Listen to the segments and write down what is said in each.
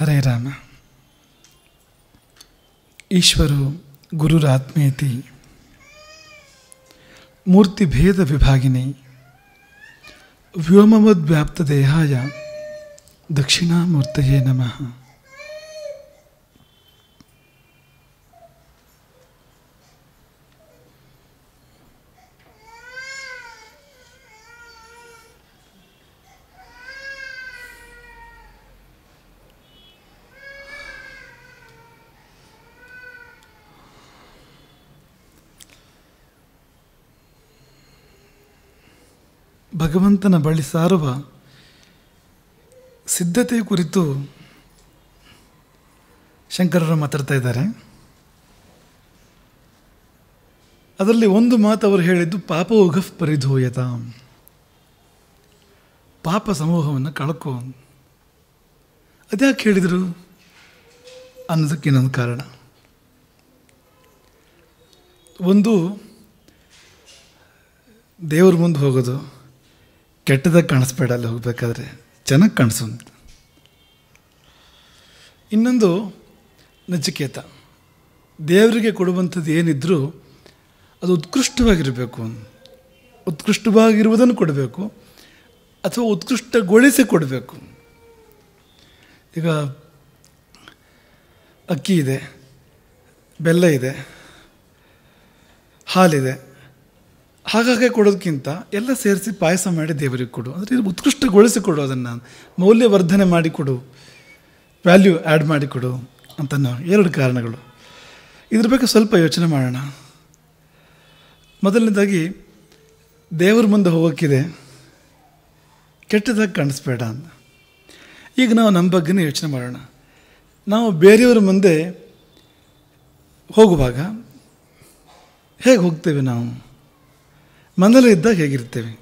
हरे राम ईश्वर गुरुरात्मेति मूर्ति भेद विभागिनी दक्षिणा दक्षिणामूर्तये नमः ಭಗವಂತನ ಬಳಿ ಸಾರುವ ಸಿದ್ಧತೆ ಕುರಿತು ಶಂಕರರು ಮಾತಾಡ್ತಾ ಇದ್ದಾರೆ ಅದರಲ್ಲಿ ಒಂದು ಮಾತು ಅವರು ಹೇಳಿದ್ದು ಪಾಪ ಉಘ ಪರಿಧೂಯತ ಪಾಪ ಸಮೂಹವನ್ನು ಕಳಕೋ ಅದ್ಯಾಕೆ ಹೇಳಿದರು ಅನ್ನೋದಕ್ಕೆ ಇನ್ನೊಂದು ಕಾರಣ ಒಂದು ದೇವ್ರ ಮುಂದೆ ಹೋಗೋದು ಕೆಟ್ಟದಾಗ ಕಾಣಿಸ್ಬೇಡ ಅಲ್ಲಿ ಹೋಗಬೇಕಾದ್ರೆ ಚೆನ್ನಾಗಿ ಕಾಣಿಸು ಅಂತ ಇನ್ನೊಂದು ನಚಿಕೇತ ದೇವರಿಗೆ ಕೊಡುವಂಥದ್ದು ಏನಿದ್ರೂ ಅದು ಉತ್ಕೃಷ್ಟವಾಗಿರಬೇಕು ಉತ್ಕೃಷ್ಟವಾಗಿರುವುದನ್ನು ಕೊಡಬೇಕು ಅಥವಾ ಉತ್ಕೃಷ್ಟಗೊಳಿಸಿ ಕೊಡಬೇಕು ಈಗ ಅಕ್ಕಿ ಇದೆ ಬೆಲ್ಲ ಇದೆ ಹಾಲಿದೆ ಹಾಗಾಗಿ ಕೊಡೋದಕ್ಕಿಂತ ಎಲ್ಲ ಸೇರಿಸಿ ಪಾಯಸ ಮಾಡಿ ದೇವರಿಗೆ ಕೊಡು ಅಂದರೆ ಇದು ಉತ್ಕೃಷ್ಟಗೊಳಿಸಿಕೊಡು ಅದನ್ನು ಮೌಲ್ಯವರ್ಧನೆ ಮಾಡಿಕೊಡು ವ್ಯಾಲ್ಯೂ ಆ್ಯಡ್ ಮಾಡಿಕೊಡು ಅಂತ ಎರಡು ಕಾರಣಗಳು ಇದ್ರ ಬಗ್ಗೆ ಸ್ವಲ್ಪ ಯೋಚನೆ ಮಾಡೋಣ ಮೊದಲನೇದಾಗಿ ದೇವ್ರ ಮುಂದೆ ಹೋಗೋಕ್ಕಿದೆ ಕೆಟ್ಟದಾಗಿ ಕಾಣಿಸ್ಬೇಡ ಅಂತ ಈಗ ನಾವು ನಮ್ಮ ಬಗ್ಗೆನೇ ಯೋಚನೆ ಮಾಡೋಣ ನಾವು ಬೇರೆಯವ್ರ ಮುಂದೆ ಹೋಗುವಾಗ ಹೇಗೆ ಹೋಗ್ತೇವೆ ನಾವು ಮನೇಲಿ ಇದ್ದಾಗ ಹೇಗಿರ್ತೇವೆ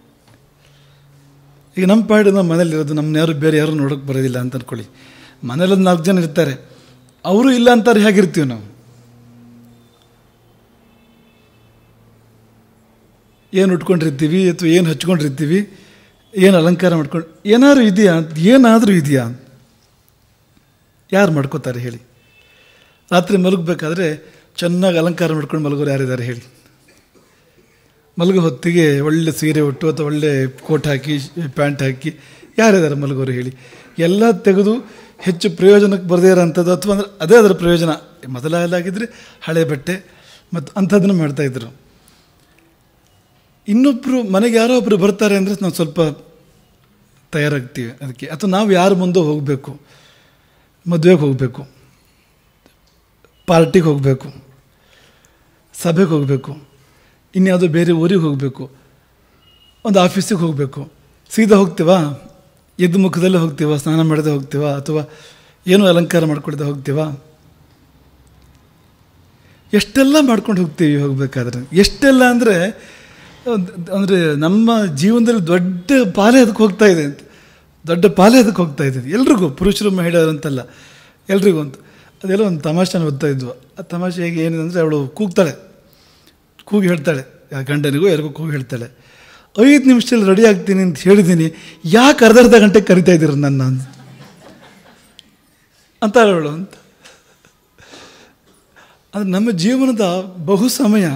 ಈಗ ನಮ್ಮ ಪಾಡಿ ನಮ್ಮ ಮನೇಲಿರೋದು ನಮ್ಮ ಯಾರು ಬೇರೆ ಯಾರು ನೋಡೋಕೆ ಬರೋದಿಲ್ಲ ಅಂತ ಅಂದ್ಕೊಳ್ಳಿ ಮನೇಲೊಂದು ನಾಲ್ಕು ಜನ ಇರ್ತಾರೆ ಅವರು ಇಲ್ಲ ಅಂತಾರೆ ಹೇಗಿರ್ತೀವಿ ನಾವು ಏನು ಉಟ್ಕೊಂಡಿರ್ತೀವಿ ಅಥವಾ ಏನು ಹಚ್ಕೊಂಡಿರ್ತೀವಿ ಏನು ಅಲಂಕಾರ ಮಾಡ್ಕೊಂಡು ಏನಾದರೂ ಇದೆಯಾ ಏನಾದರೂ ಇದೆಯಾ ಯಾರು ಮಾಡ್ಕೋತಾರೆ ಹೇಳಿ ರಾತ್ರಿ ಮಲಗಬೇಕಾದ್ರೆ ಚೆನ್ನಾಗಿ ಅಲಂಕಾರ ಮಾಡ್ಕೊಂಡು ಮಲಗೋರು ಯಾರಿದ್ದಾರೆ ಹೇಳಿ ಮಲಗೋ ಹೊತ್ತಿಗೆ ಒಳ್ಳೆ ಸೀರೆ ಉಟ್ಟು ಅಥವಾ ಒಳ್ಳೆ ಕೋಟ್ ಹಾಕಿ ಪ್ಯಾಂಟ್ ಹಾಕಿ ಯಾರಿದ್ದಾರೆ ಮಲಗೋರು ಹೇಳಿ ಎಲ್ಲ ತೆಗೆದು ಹೆಚ್ಚು ಪ್ರಯೋಜನಕ್ಕೆ ಬರದೇ ಇರೋಂಥದ್ದು ಅಥವಾ ಅಂದರೆ ಅದೇ ಅದರ ಪ್ರಯೋಜನ ಮೊದಲಾಗಿದ್ದರೆ ಹಳೆ ಬಟ್ಟೆ ಮತ್ತು ಅಂಥದ್ದನ್ನು ಮಾಡ್ತಾಯಿದ್ರು ಇನ್ನೊಬ್ಬರು ಮನೆಗೆ ಯಾರೋ ಒಬ್ಬರು ಬರ್ತಾರೆ ಅಂದರೆ ನಾವು ಸ್ವಲ್ಪ ತಯಾರಾಗ್ತೀವಿ ಅದಕ್ಕೆ ಅಥವಾ ನಾವು ಯಾರು ಮುಂದೆ ಹೋಗಬೇಕು ಮದುವೆಗೆ ಹೋಗಬೇಕು ಪಾರ್ಟಿಗೆ ಹೋಗಬೇಕು ಸಭೆಗೆ ಹೋಗಬೇಕು ಇನ್ಯಾವುದೋ ಬೇರೆ ಊರಿಗೆ ಹೋಗಬೇಕು ಒಂದು ಆಫೀಸಿಗೆ ಹೋಗಬೇಕು ಸೀದಾ ಹೋಗ್ತೀವ ಎದ್ದು ಮುಖದಲ್ಲೇ ಹೋಗ್ತೀವ ಸ್ನಾನ ಮಾಡದೆ ಹೋಗ್ತೀವ ಅಥವಾ ಏನು ಅಲಂಕಾರ ಮಾಡ್ಕೊಳ್ದೆ ಹೋಗ್ತೀವ ಎಷ್ಟೆಲ್ಲ ಮಾಡ್ಕೊಂಡು ಹೋಗ್ತೀವಿ ಹೋಗಬೇಕಾದ್ರೆ ಎಷ್ಟೆಲ್ಲ ಅಂದರೆ ಅಂದರೆ ನಮ್ಮ ಜೀವನದಲ್ಲಿ ದೊಡ್ಡ ಪಾಲೆ ಅದಕ್ಕೆ ಹೋಗ್ತಾ ಇದೆ ಅಂತ ದೊಡ್ಡ ಪಾಲೆ ಅದಕ್ಕೆ ಹೋಗ್ತಾ ಇದೆ ಎಲ್ರಿಗೂ ಪುರುಷರು ಮಹಿಳೆಯರು ಅಂತಲ್ಲ ಎಲ್ರಿಗೂ ಅಂತ ಅದೆಲ್ಲ ಒಂದು ತಮಾಷೆ ಓದ್ತಾ ಇದ್ವು ಆ ತಮಾಷೆ ಹೇಗೆ ಏನಿದೆ ಅಂದರೆ ಅವಳು ಕೂಗ್ತಾಳೆ ಕೂಗಿ ಹೇಳ್ತಾಳೆ ಗಂಡನಿಗೂ ಎರಿಗೂ ಕೂಗಿ ಹೇಳ್ತಾಳೆ ಐದು ನಿಮಿಷದಲ್ಲಿ ರೆಡಿ ಆಗ್ತೀನಿ ಅಂತ ಹೇಳಿದ್ದೀನಿ ಯಾಕೆ ಅರ್ಧ ಅರ್ಧ ಗಂಟೆಗೆ ಕರಿತಾ ಇದ್ದೀರ ನನ್ನ ಅಂತ ಹೇಳು ಅಂತ ಅದು ನಮ್ಮ ಜೀವನದ ಬಹು ಸಮಯ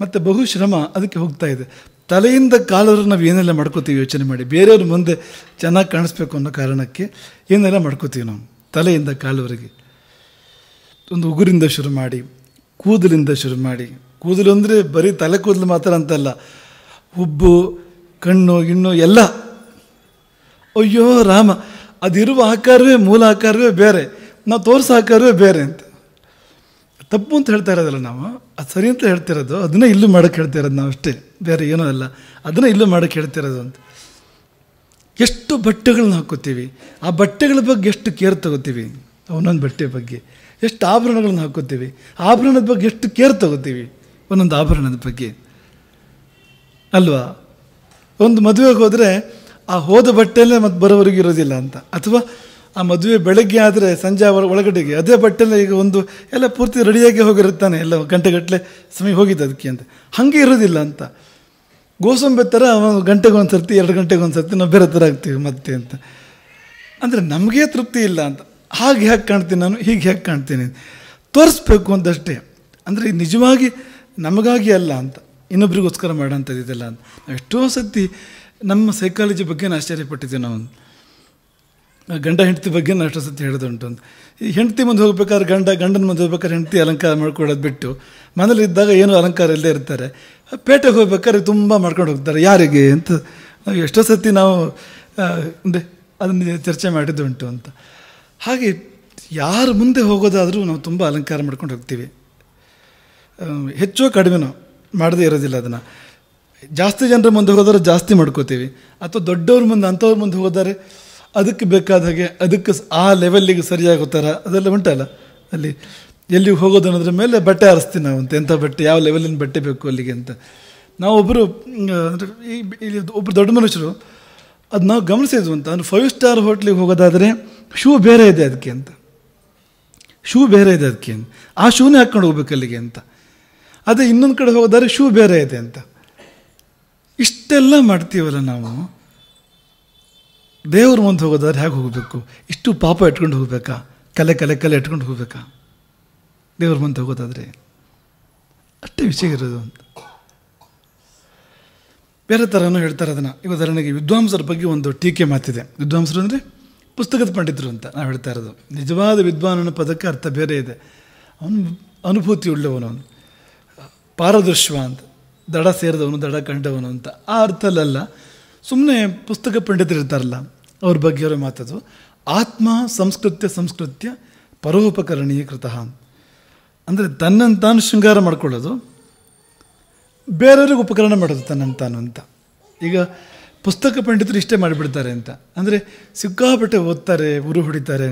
ಮತ್ತು ಬಹು ಶ್ರಮ ಅದಕ್ಕೆ ಹೋಗ್ತಾ ಇದೆ ತಲೆಯಿಂದ ಕಾಲವರು ನಾವು ಏನೆಲ್ಲ ಮಾಡ್ಕೋತೀವಿ ಯೋಚನೆ ಮಾಡಿ ಬೇರೆಯವ್ರ ಮುಂದೆ ಚೆನ್ನಾಗಿ ಕಾಣಿಸ್ಬೇಕು ಅನ್ನೋ ಕಾರಣಕ್ಕೆ ಏನೆಲ್ಲ ಮಾಡ್ಕೋತೀವಿ ನಾವು ತಲೆಯಿಂದ ಕಾಲವರೆಗೆ ಒಂದು ಉಗುರಿಂದ ಶುರು ಮಾಡಿ ಕೂದಲಿಂದ ಶುರು ಮಾಡಿ ಕೂದಲು ಅಂದರೆ ಬರೀ ತಲೆ ಕೂದಲು ಮಾತ್ರ ಅಂತಲ್ಲ ಹುಬ್ಬು ಕಣ್ಣು ಇಣ್ಣು ಎಲ್ಲ ಅಯ್ಯೋ ರಾಮ ಅದಿರುವ ಆಕಾರವೇ ಮೂಲ ಆಕಾರವೇ ಬೇರೆ ನಾವು ತೋರಿಸೋ ಆಕಾರವೇ ಬೇರೆ ಅಂತ ತಪ್ಪು ಅಂತ ಹೇಳ್ತಾ ಇರೋದಲ್ಲ ನಾವು ಅದು ಸರಿ ಅಂತ ಹೇಳ್ತಿರೋದು ಅದನ್ನ ಇಲ್ಲೂ ಮಾಡೋಕ್ಕೆ ಹೇಳ್ತಿರೋದು ನಾವು ಅಷ್ಟೇ ಬೇರೆ ಏನೂ ಅಲ್ಲ ಅದನ್ನ ಇಲ್ಲೂ ಮಾಡೋಕ್ಕೆ ಹೇಳ್ತಿರೋದು ಅಂತ ಎಷ್ಟು ಬಟ್ಟೆಗಳನ್ನ ಹಾಕೋತೀವಿ ಆ ಬಟ್ಟೆಗಳ ಬಗ್ಗೆ ಎಷ್ಟು ಕೇರ್ ತಗೋತೀವಿ ಒಂದೊಂದು ಬಟ್ಟೆ ಬಗ್ಗೆ ಎಷ್ಟು ಆಭರಣಗಳನ್ನ ಹಾಕೋತೀವಿ ಆಭರಣದ ಬಗ್ಗೆ ಎಷ್ಟು ಕೇರ್ ತಗೋತೀವಿ ಒಂದೊಂದು ಆಭರಣದ ಬಗ್ಗೆ ಅಲ್ವಾ ಒಂದು ಮದುವೆಗೆ ಹೋದರೆ ಆ ಹೋದ ಬಟ್ಟೆಯಲ್ಲೇ ಮತ್ತು ಬರೋವರೆಗೂ ಇರೋದಿಲ್ಲ ಅಂತ ಅಥವಾ ಆ ಮದುವೆ ಬೆಳಗ್ಗೆ ಆದರೆ ಸಂಜೆ ಒಳಗಡೆಗೆ ಅದೇ ಬಟ್ಟೆಯಲ್ಲೇ ಈಗ ಒಂದು ಎಲ್ಲ ಪೂರ್ತಿ ರೆಡಿಯಾಗಿ ಹೋಗಿರುತ್ತಾನೆ ಎಲ್ಲ ಗಂಟೆಗಟ್ಟಲೆ ಸಮಯ ಹೋಗಿದ್ದು ಅದಕ್ಕೆ ಅಂತ ಹಾಗೆ ಇರೋದಿಲ್ಲ ಅಂತ ಗೋಸಂಬೆ ಥರ ಒಂದು ಗಂಟೆಗೆ ಒಂದು ಸರ್ತಿ ಎರಡು ಗಂಟೆಗೆ ಒಂದು ಸರ್ತಿ ನಾವು ಬೇರೆ ಥರ ಆಗ್ತೀವಿ ಮತ್ತೆ ಅಂತ ಅಂದರೆ ನಮಗೇ ತೃಪ್ತಿ ಇಲ್ಲ ಅಂತ ಹಾಗೆ ಹ್ಯಾಕ್ ಕಾಣ್ತೀನಿ ನಾನು ಹೀಗೆ ಹೇಗೆ ಕಾಣ್ತೀನಿ ತೋರಿಸ್ಬೇಕು ಅಂತಷ್ಟೇ ಅಂದರೆ ನಿಜವಾಗಿ ನಮಗಾಗಿ ಅಲ್ಲ ಅಂತ ಇನ್ನೊಬ್ರಿಗೋಸ್ಕರ ಮಾಡೋಂಥದ್ದು ಇದೆಲ್ಲ ಅಂತ ನಾವು ಎಷ್ಟೋ ಸತಿ ನಮ್ಮ ಸೈಕಾಲಜಿ ಬಗ್ಗೆ ನಾವು ಆಶ್ಚರ್ಯಪಟ್ಟಿದ್ದೀವಿ ನಾವು ಗಂಡ ಹೆಂಡತಿ ಬಗ್ಗೆ ನಾನು ಅಷ್ಟೋ ಸತಿ ಹೇಳಿದುಂಟು ಅಂತ ಈ ಹೆಂಡತಿ ಮುಂದೆ ಹೋಗ್ಬೇಕಾದ್ರೆ ಗಂಡ ಗಂಡನ ಮುಂದೆ ಹೋಗ್ಬೇಕಾದ್ರೆ ಹೆಂಡತಿ ಅಲಂಕಾರ ಮಾಡ್ಕೊಳ್ಳೋದು ಬಿಟ್ಟು ಮನೇಲಿ ಇದ್ದಾಗ ಏನೂ ಅಲಂಕಾರ ಇಲ್ಲದೆ ಇರ್ತಾರೆ ಪೇಟೆಗೆ ಹೋಗ್ಬೇಕಾದ್ರೆ ತುಂಬ ಮಾಡ್ಕೊಂಡು ಹೋಗ್ತಾರೆ ಯಾರಿಗೆ ಅಂತ ಎಷ್ಟೋ ಸತಿ ನಾವು ಅಂದರೆ ಅದನ್ನು ಚರ್ಚೆ ಮಾಡಿದ್ದುಂಟು ಅಂತ ಹಾಗೆ ಯಾರು ಮುಂದೆ ಹೋಗೋದಾದರೂ ನಾವು ತುಂಬ ಅಲಂಕಾರ ಮಾಡ್ಕೊಂಡು ಹೋಗ್ತೀವಿ ಹೆಚ್ಚು ಕಡಿಮೆನೋ ಮಾಡದೇ ಇರೋದಿಲ್ಲ ಅದನ್ನು ಜಾಸ್ತಿ ಜನರ ಮುಂದೆ ಹೋದರೆ ಜಾಸ್ತಿ ಮಾಡ್ಕೋತೀವಿ ಅಥವಾ ದೊಡ್ಡವ್ರ ಮುಂದೆ ಅಂಥವ್ರ ಮುಂದೆ ಹೋದರೆ ಅದಕ್ಕೆ ಬೇಕಾದ ಹಾಗೆ ಅದಕ್ಕೆ ಆ ಲೆವೆಲ್ಲಿಗೆ ಸರಿಯಾಗಿ ಹೋಗ್ತಾರ ಅದೆಲ್ಲ ಉಂಟಲ್ಲ ಅಲ್ಲಿ ಎಲ್ಲಿಗೆ ಹೋಗೋದು ಅನ್ನೋದ್ರ ಮೇಲೆ ಬಟ್ಟೆ ಆರಿಸ್ತೀವಿ ನಾವು ಅಂತ ಎಂಥ ಬಟ್ಟೆ ಯಾವ ಲೆವೆಲಿನ ಬಟ್ಟೆ ಬೇಕು ಅಲ್ಲಿಗೆ ಅಂತ ನಾವೊಬ್ಬರು ಅಂದರೆ ಈ ಇಲ್ಲಿ ಒಬ್ಬರು ದೊಡ್ಡ ಮನುಷ್ಯರು ಅದು ನಾವು ಗಮನಿಸಿದ್ವು ಅಂತ ಅಂದರೆ ಫೈವ್ ಸ್ಟಾರ್ ಹೋಟ್ಲಿಗೆ ಹೋಗೋದಾದರೆ ಶೂ ಬೇರೆ ಇದೆ ಅದಕ್ಕೆ ಅಂತ ಶೂ ಬೇರೆ ಇದೆ ಅದಕ್ಕೆ ಆ ಶೂನೇ ಹಾಕ್ಕೊಂಡು ಹೋಗ್ಬೇಕು ಅಲ್ಲಿಗೆ ಅಂತ ಅದೇ ಇನ್ನೊಂದು ಕಡೆ ಹೋದರೆ ಶೂ ಬೇರೆ ಇದೆ ಅಂತ ಇಷ್ಟೆಲ್ಲ ಮಾಡ್ತೀವಲ್ಲ ನಾವು ದೇವ್ರ ಮುಂದೆ ಹೋಗೋದಾದ್ರೆ ಹೇಗೆ ಹೋಗಬೇಕು ಇಷ್ಟು ಪಾಪ ಇಟ್ಕೊಂಡು ಹೋಗಬೇಕಾ ಕಲೆ ಕಲೆ ಕಲೆ ಇಟ್ಕೊಂಡು ಹೋಗಬೇಕಾ ದೇವ್ರ ಮುಂದೆ ಹೋಗೋದಾದರೆ ಅಷ್ಟೇ ವಿಷಯ ಇರೋದು ಅಂತ ಬೇರೆ ಥರನೂ ಹೇಳ್ತಾರೆ ಅದನ್ನು ಈಗ ಉದಾಹರಣೆಗೆ ವಿದ್ವಾಂಸರ ಬಗ್ಗೆ ಒಂದು ಟೀಕೆ ಮಾತಿದೆ ವಿದ್ವಾಂಸರು ಅಂದರೆ ಪುಸ್ತಕದ ಪಂಡಿತರು ಅಂತ ನಾವು ಹೇಳ್ತಾ ಇರೋದು ನಿಜವಾದ ವಿದ್ವಾನನ ಪದಕ್ಕೆ ಅರ್ಥ ಬೇರೆ ಇದೆ ಅವನು ಅನುಭೂತಿ ಉಳ್ಳವನು ಅವನು ಪಾರದರ್ಶ್ವ ಅಂತ ದಡ ಸೇರಿದವನು ದಡ ಕಂಡವನು ಅಂತ ಆ ಅರ್ಥಲ್ಲ ಸುಮ್ಮನೆ ಪುಸ್ತಕ ಪಂಡಿತರು ಇರ್ತಾರಲ್ಲ ಅವ್ರ ಬಗ್ಗೆ ಅವರೇ ಮಾತದು ಆತ್ಮ ಸಂಸ್ಕೃತ್ಯ ಸಂಸ್ಕೃತ್ಯ ಪರೋಪಕರಣೀಯ ಕೃತಃ ಅಂದರೆ ತನ್ನಂತಾನು ಶೃಂಗಾರ ಮಾಡ್ಕೊಳ್ಳೋದು ಬೇರೆಯವ್ರಿಗೆ ಉಪಕರಣ ಮಾಡೋದು ತನ್ನಂತಾನು ಅಂತ ಈಗ ಪುಸ್ತಕ ಪಂಡಿತರು ಇಷ್ಟೇ ಮಾಡಿಬಿಡ್ತಾರೆ ಅಂತ ಅಂದರೆ ಸಿಕ್ಕಾಪಟ್ಟೆ ಓದ್ತಾರೆ ಉರು ಹೊಡಿತಾರೆ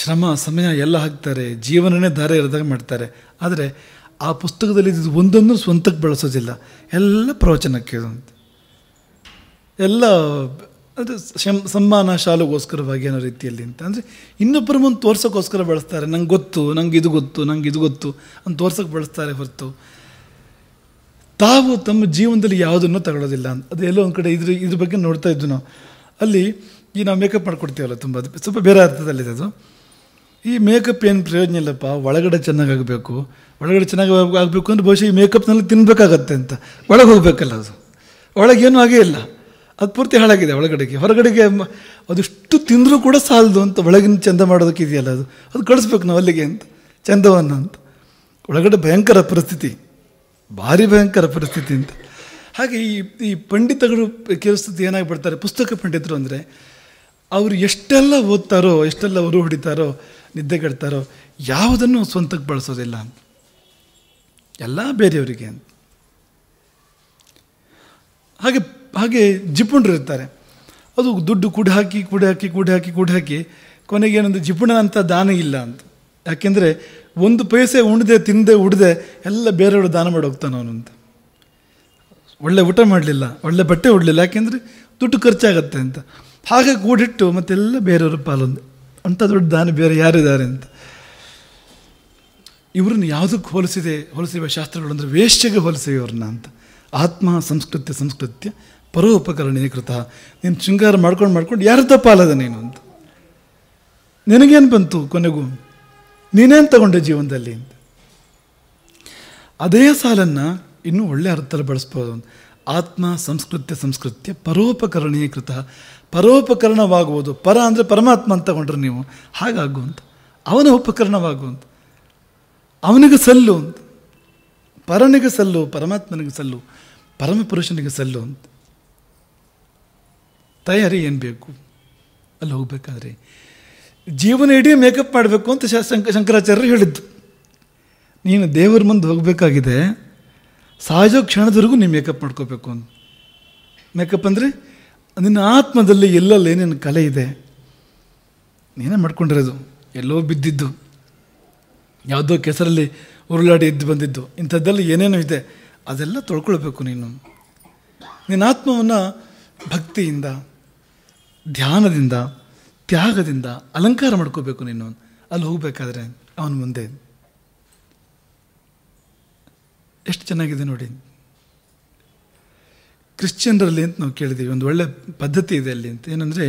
ಶ್ರಮ ಸಮಯ ಎಲ್ಲ ಹಾಕ್ತಾರೆ ಜೀವನನೇ ಧಾರೆ ಇರದಾಗ ಮಾಡ್ತಾರೆ ಆದರೆ ಆ ಪುಸ್ತಕದಲ್ಲಿ ಇದು ಒಂದೊಂದು ಸ್ವಂತಕ್ಕೆ ಬಳಸೋದಿಲ್ಲ ಎಲ್ಲ ಪ್ರವಚನಕ್ಕೆ ಎಲ್ಲ ಅದು ಶಂ ಸಮ್ಮಾನ ಶಾಲೆಗೋಸ್ಕರವಾಗಿ ಅನ್ನೋ ರೀತಿಯಲ್ಲಿ ಅಂತ ಅಂದರೆ ಇನ್ನೊಬ್ಬರ ಮುಂದೆ ತೋರ್ಸೋಕ್ಕೋಸ್ಕರ ಬಳಸ್ತಾರೆ ನಂಗೆ ಗೊತ್ತು ನಂಗೆ ಇದು ಗೊತ್ತು ನಂಗೆ ಇದು ಗೊತ್ತು ಅಂತ ತೋರ್ಸೋಕ್ಕೆ ಬಳಸ್ತಾರೆ ಹೊರತು ತಾವು ತಮ್ಮ ಜೀವನದಲ್ಲಿ ಯಾವುದನ್ನು ತಗೊಳ್ಳೋದಿಲ್ಲ ಅಂತ ಅದು ಎಲ್ಲೋ ಒಂದು ಕಡೆ ಇದ್ರ ಇದ್ರ ಬಗ್ಗೆ ನೋಡ್ತಾ ಇದ್ದು ನಾವು ಅಲ್ಲಿ ಈ ನಾವು ಮೇಕಪ್ ಮಾಡ್ಕೊಡ್ತೀವಲ್ಲ ತುಂಬ ಅದು ಸ್ವಲ್ಪ ಬೇರೆ ಅರ್ಥದಲ್ಲಿದೆ ಅದು ಈ ಮೇಕಪ್ ಏನು ಪ್ರಯೋಜನ ಇಲ್ಲಪ್ಪ ಒಳಗಡೆ ಚೆನ್ನಾಗಾಗಬೇಕು ಒಳಗಡೆ ಚೆನ್ನಾಗಿ ಆಗಬೇಕು ಅಂದರೆ ಬಹುಶಃ ಈ ಮೇಕಪ್ನಲ್ಲಿ ತಿನ್ನಬೇಕಾಗತ್ತೆ ಅಂತ ಒಳಗೆ ಹೋಗಬೇಕಲ್ಲ ಅದು ಒಳಗೇನು ಆಗೇ ಇಲ್ಲ ಅದು ಪೂರ್ತಿ ಹಾಳಾಗಿದೆ ಒಳಗಡೆಗೆ ಹೊರಗಡೆಗೆ ಅದಿಷ್ಟು ತಿಂದರೂ ಕೂಡ ಸಾಲದು ಅಂತ ಒಳಗಿನ ಚಂದ ಇದೆಯಲ್ಲ ಅದು ಅದು ಕಳಿಸ್ಬೇಕು ನಾವು ಅಲ್ಲಿಗೆ ಅಂತ ಚಂದವನ್ನು ಅಂತ ಒಳಗಡೆ ಭಯಂಕರ ಪರಿಸ್ಥಿತಿ ಭಾರಿ ಭಯಂಕರ ಪರಿಸ್ಥಿತಿ ಅಂತ ಹಾಗೆ ಈ ಈ ಪಂಡಿತಗಳು ಕೇಳಿಸ್ತದೆ ಏನಾಗಿಬಿಡ್ತಾರೆ ಪುಸ್ತಕ ಪಂಡಿತರು ಅಂದರೆ ಅವರು ಎಷ್ಟೆಲ್ಲ ಓದ್ತಾರೋ ಎಷ್ಟೆಲ್ಲ ಅವರು ಹೊಡಿತಾರೋ ನಿದ್ದೆ ಕಟ್ತಾರೋ ಯಾವುದನ್ನು ಸ್ವಂತಕ್ಕೆ ಬಳಸೋದಿಲ್ಲ ಎಲ್ಲ ಬೇರೆಯವರಿಗೆ ಅಂತ ಹಾಗೆ ಹಾಗೆ ಜಿಪುಣರು ಇರ್ತಾರೆ ಅದು ದುಡ್ಡು ಕೂಡ ಹಾಕಿ ಕುಡಿ ಹಾಕಿ ಕೂಡ ಹಾಕಿ ಕೂಡ ಹಾಕಿ ಕೊನೆಗೆ ಏನೊಂದು ಜಿಪುಣ ಅಂತ ದಾನ ಇಲ್ಲ ಅಂತ ಯಾಕೆಂದರೆ ಒಂದು ಪೈಸೆ ಉಣ್ದೆ ತಿಂದೆ ಉಡ್ದೆ ಎಲ್ಲ ಬೇರೆಯವರು ದಾನ ಮಾಡಿ ಅವನು ಅಂತ ಒಳ್ಳೆ ಊಟ ಮಾಡಲಿಲ್ಲ ಒಳ್ಳೆ ಬಟ್ಟೆ ಉಡಲಿಲ್ಲ ಯಾಕೆಂದರೆ ದುಡ್ಡು ಖರ್ಚಾಗತ್ತೆ ಅಂತ ಹಾಗೆ ಕೂಡಿಟ್ಟು ಮತ್ತೆಲ್ಲ ಬೇರೆಯವ್ರ ಪಾಲೊಂದು ಅಂಥ ದೊಡ್ಡ ದಾನಿ ಬೇರೆ ಯಾರಿದ್ದಾರೆ ಅಂತ ಇವ್ರನ್ನ ಯಾವುದಕ್ಕೆ ಹೋಲಿಸಿದೆ ಹೋಲಿಸಿರುವ ಶಾಸ್ತ್ರಗಳು ಅಂದರೆ ವೇಷ್ಯಗೆ ಹೋಲಿಸಿವೆ ಇವ್ರನ್ನ ಅಂತ ಆತ್ಮ ಸಂಸ್ಕೃತಿ ಸಂಸ್ಕೃತಿಯ ಪರೋಪಕರಣೆಯ ಕೃತಃ ನೀನು ಶೃಂಗಾರ ಮಾಡ್ಕೊಂಡು ಮಾಡ್ಕೊಂಡು ಯಾರು ತಪ್ಪಾಲದ ನೀನು ಅಂತ ನಿನಗೇನು ಬಂತು ಕೊನೆಗೂ ನೀನೇನು ತಗೊಂಡೆ ಜೀವನದಲ್ಲಿ ಅಂತ ಅದೇ ಸಾಲನ್ನು ಇನ್ನೂ ಒಳ್ಳೆಯ ಅರ್ಥದಲ್ಲಿ ಬಳಸ್ಬೋದು ಅಂತ ಆತ್ಮ ಸಂಸ್ಕೃತ್ಯ ಸಂಸ್ಕೃತ್ಯ ಕೃತ ಪರೋಪಕರಣವಾಗುವುದು ಪರ ಅಂದರೆ ಪರಮಾತ್ಮ ಅಂತ ಕೊಂಡ್ರೆ ನೀವು ಹಾಗಾಗುವಂತ ಅವನ ಉಪಕರಣವಾಗುವಂಥ ಅವನಿಗೆ ಸಲ್ಲು ಅಂತ ಪರನಿಗೆ ಸಲ್ಲು ಪರಮಾತ್ಮನಿಗೆ ಸಲ್ಲು ಪುರುಷನಿಗೆ ಸಲ್ಲು ಅಂತ ತಯಾರಿ ಏನು ಬೇಕು ಅಲ್ಲಿ ಹೋಗಬೇಕಾದ್ರೆ ಜೀವನ ಇಡೀ ಮೇಕಪ್ ಮಾಡಬೇಕು ಅಂತ ಶಂಕ ಶಂಕರಾಚಾರ್ಯರು ಹೇಳಿದ್ದು ನೀನು ದೇವರ ಮುಂದೆ ಹೋಗಬೇಕಾಗಿದೆ ಸಹಜ ಕ್ಷಣದವರೆಗೂ ನೀವು ಮೇಕಪ್ ಮಾಡ್ಕೋಬೇಕು ಅಂತ ಮೇಕಪ್ ಅಂದರೆ ನಿನ್ನ ಆತ್ಮದಲ್ಲಿ ಎಲ್ಲಲ್ಲಿ ಏನೇನು ಕಲೆ ಇದೆ ನೀನೇ ಮಾಡ್ಕೊಂಡಿರೋದು ಎಲ್ಲೋ ಬಿದ್ದಿದ್ದು ಯಾವುದೋ ಕೆಸರಲ್ಲಿ ಉರುಳಾಡಿ ಎದ್ದು ಬಂದಿದ್ದು ಇಂಥದ್ದೆಲ್ಲ ಏನೇನೋ ಇದೆ ಅದೆಲ್ಲ ತೊಳ್ಕೊಳ್ಬೇಕು ನೀನು ನಿನ್ನ ಆತ್ಮವನ್ನು ಭಕ್ತಿಯಿಂದ ಧ್ಯಾನದಿಂದ ತ್ಯಾಗದಿಂದ ಅಲಂಕಾರ ಮಾಡ್ಕೋಬೇಕು ನೀನು ಅಲ್ಲಿ ಹೋಗಬೇಕಾದ್ರೆ ಅವನು ಮುಂದೆ ಎಷ್ಟು ಚೆನ್ನಾಗಿದೆ ನೋಡಿ ಕ್ರಿಶ್ಚಿಯನ್ರಲ್ಲಿ ಅಂತ ನಾವು ಕೇಳಿದ್ದೀವಿ ಒಂದು ಒಳ್ಳೆ ಪದ್ಧತಿ ಇದೆ ಅಲ್ಲಿ ಅಂತ ಏನಂದರೆ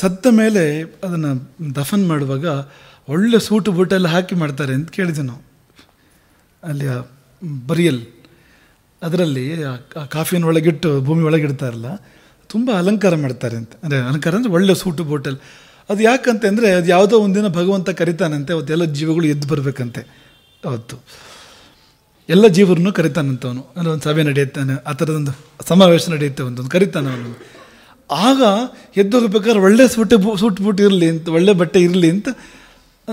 ಸತ್ತ ಮೇಲೆ ಅದನ್ನು ದಫನ್ ಮಾಡುವಾಗ ಒಳ್ಳೆ ಸೂಟು ಬೂಟೆಲ್ಲ ಹಾಕಿ ಮಾಡ್ತಾರೆ ಅಂತ ಕೇಳಿದೆ ನಾವು ಅಲ್ಲಿ ಆ ಬರಿಯಲ್ ಅದರಲ್ಲಿ ಆ ಕಾಫಿನ ಒಳಗಿಟ್ಟು ಭೂಮಿ ಒಳಗಿಡ್ತಾರಲ್ಲ ತುಂಬ ಅಲಂಕಾರ ಮಾಡ್ತಾರೆ ಅಂತ ಅಂದರೆ ಅಲಂಕಾರ ಅಂದರೆ ಒಳ್ಳೆ ಸೂಟು ಬೋಟಲ್ ಅದು ಯಾಕಂತಂದರೆ ಅದು ಯಾವುದೋ ಒಂದಿನ ಭಗವಂತ ಕರಿತಾನಂತೆ ಅವತ್ತೆಲ್ಲ ಜೀವಗಳು ಎದ್ದು ಬರಬೇಕಂತೆ ಅವತ್ತು ಎಲ್ಲ ಜೀವರನ್ನು ಕರಿತಾನಂತವನು ಅಂದರೆ ಒಂದು ಸಭೆ ನಡೆಯುತ್ತಾನೆ ಆ ಥರದೊಂದು ಸಮಾವೇಶ ನಡೆಯುತ್ತೆ ಒಂದು ಕರಿತಾನೆ ಅವನು ಆಗ ಎದ್ದೋಗಬೇಕಾದ್ರೆ ಒಳ್ಳೆ ಸುಟ್ಟು ಸುಟ್ಟು ಬೂಟ್ ಇರಲಿ ಅಂತ ಒಳ್ಳೆ ಬಟ್ಟೆ ಇರಲಿ ಅಂತ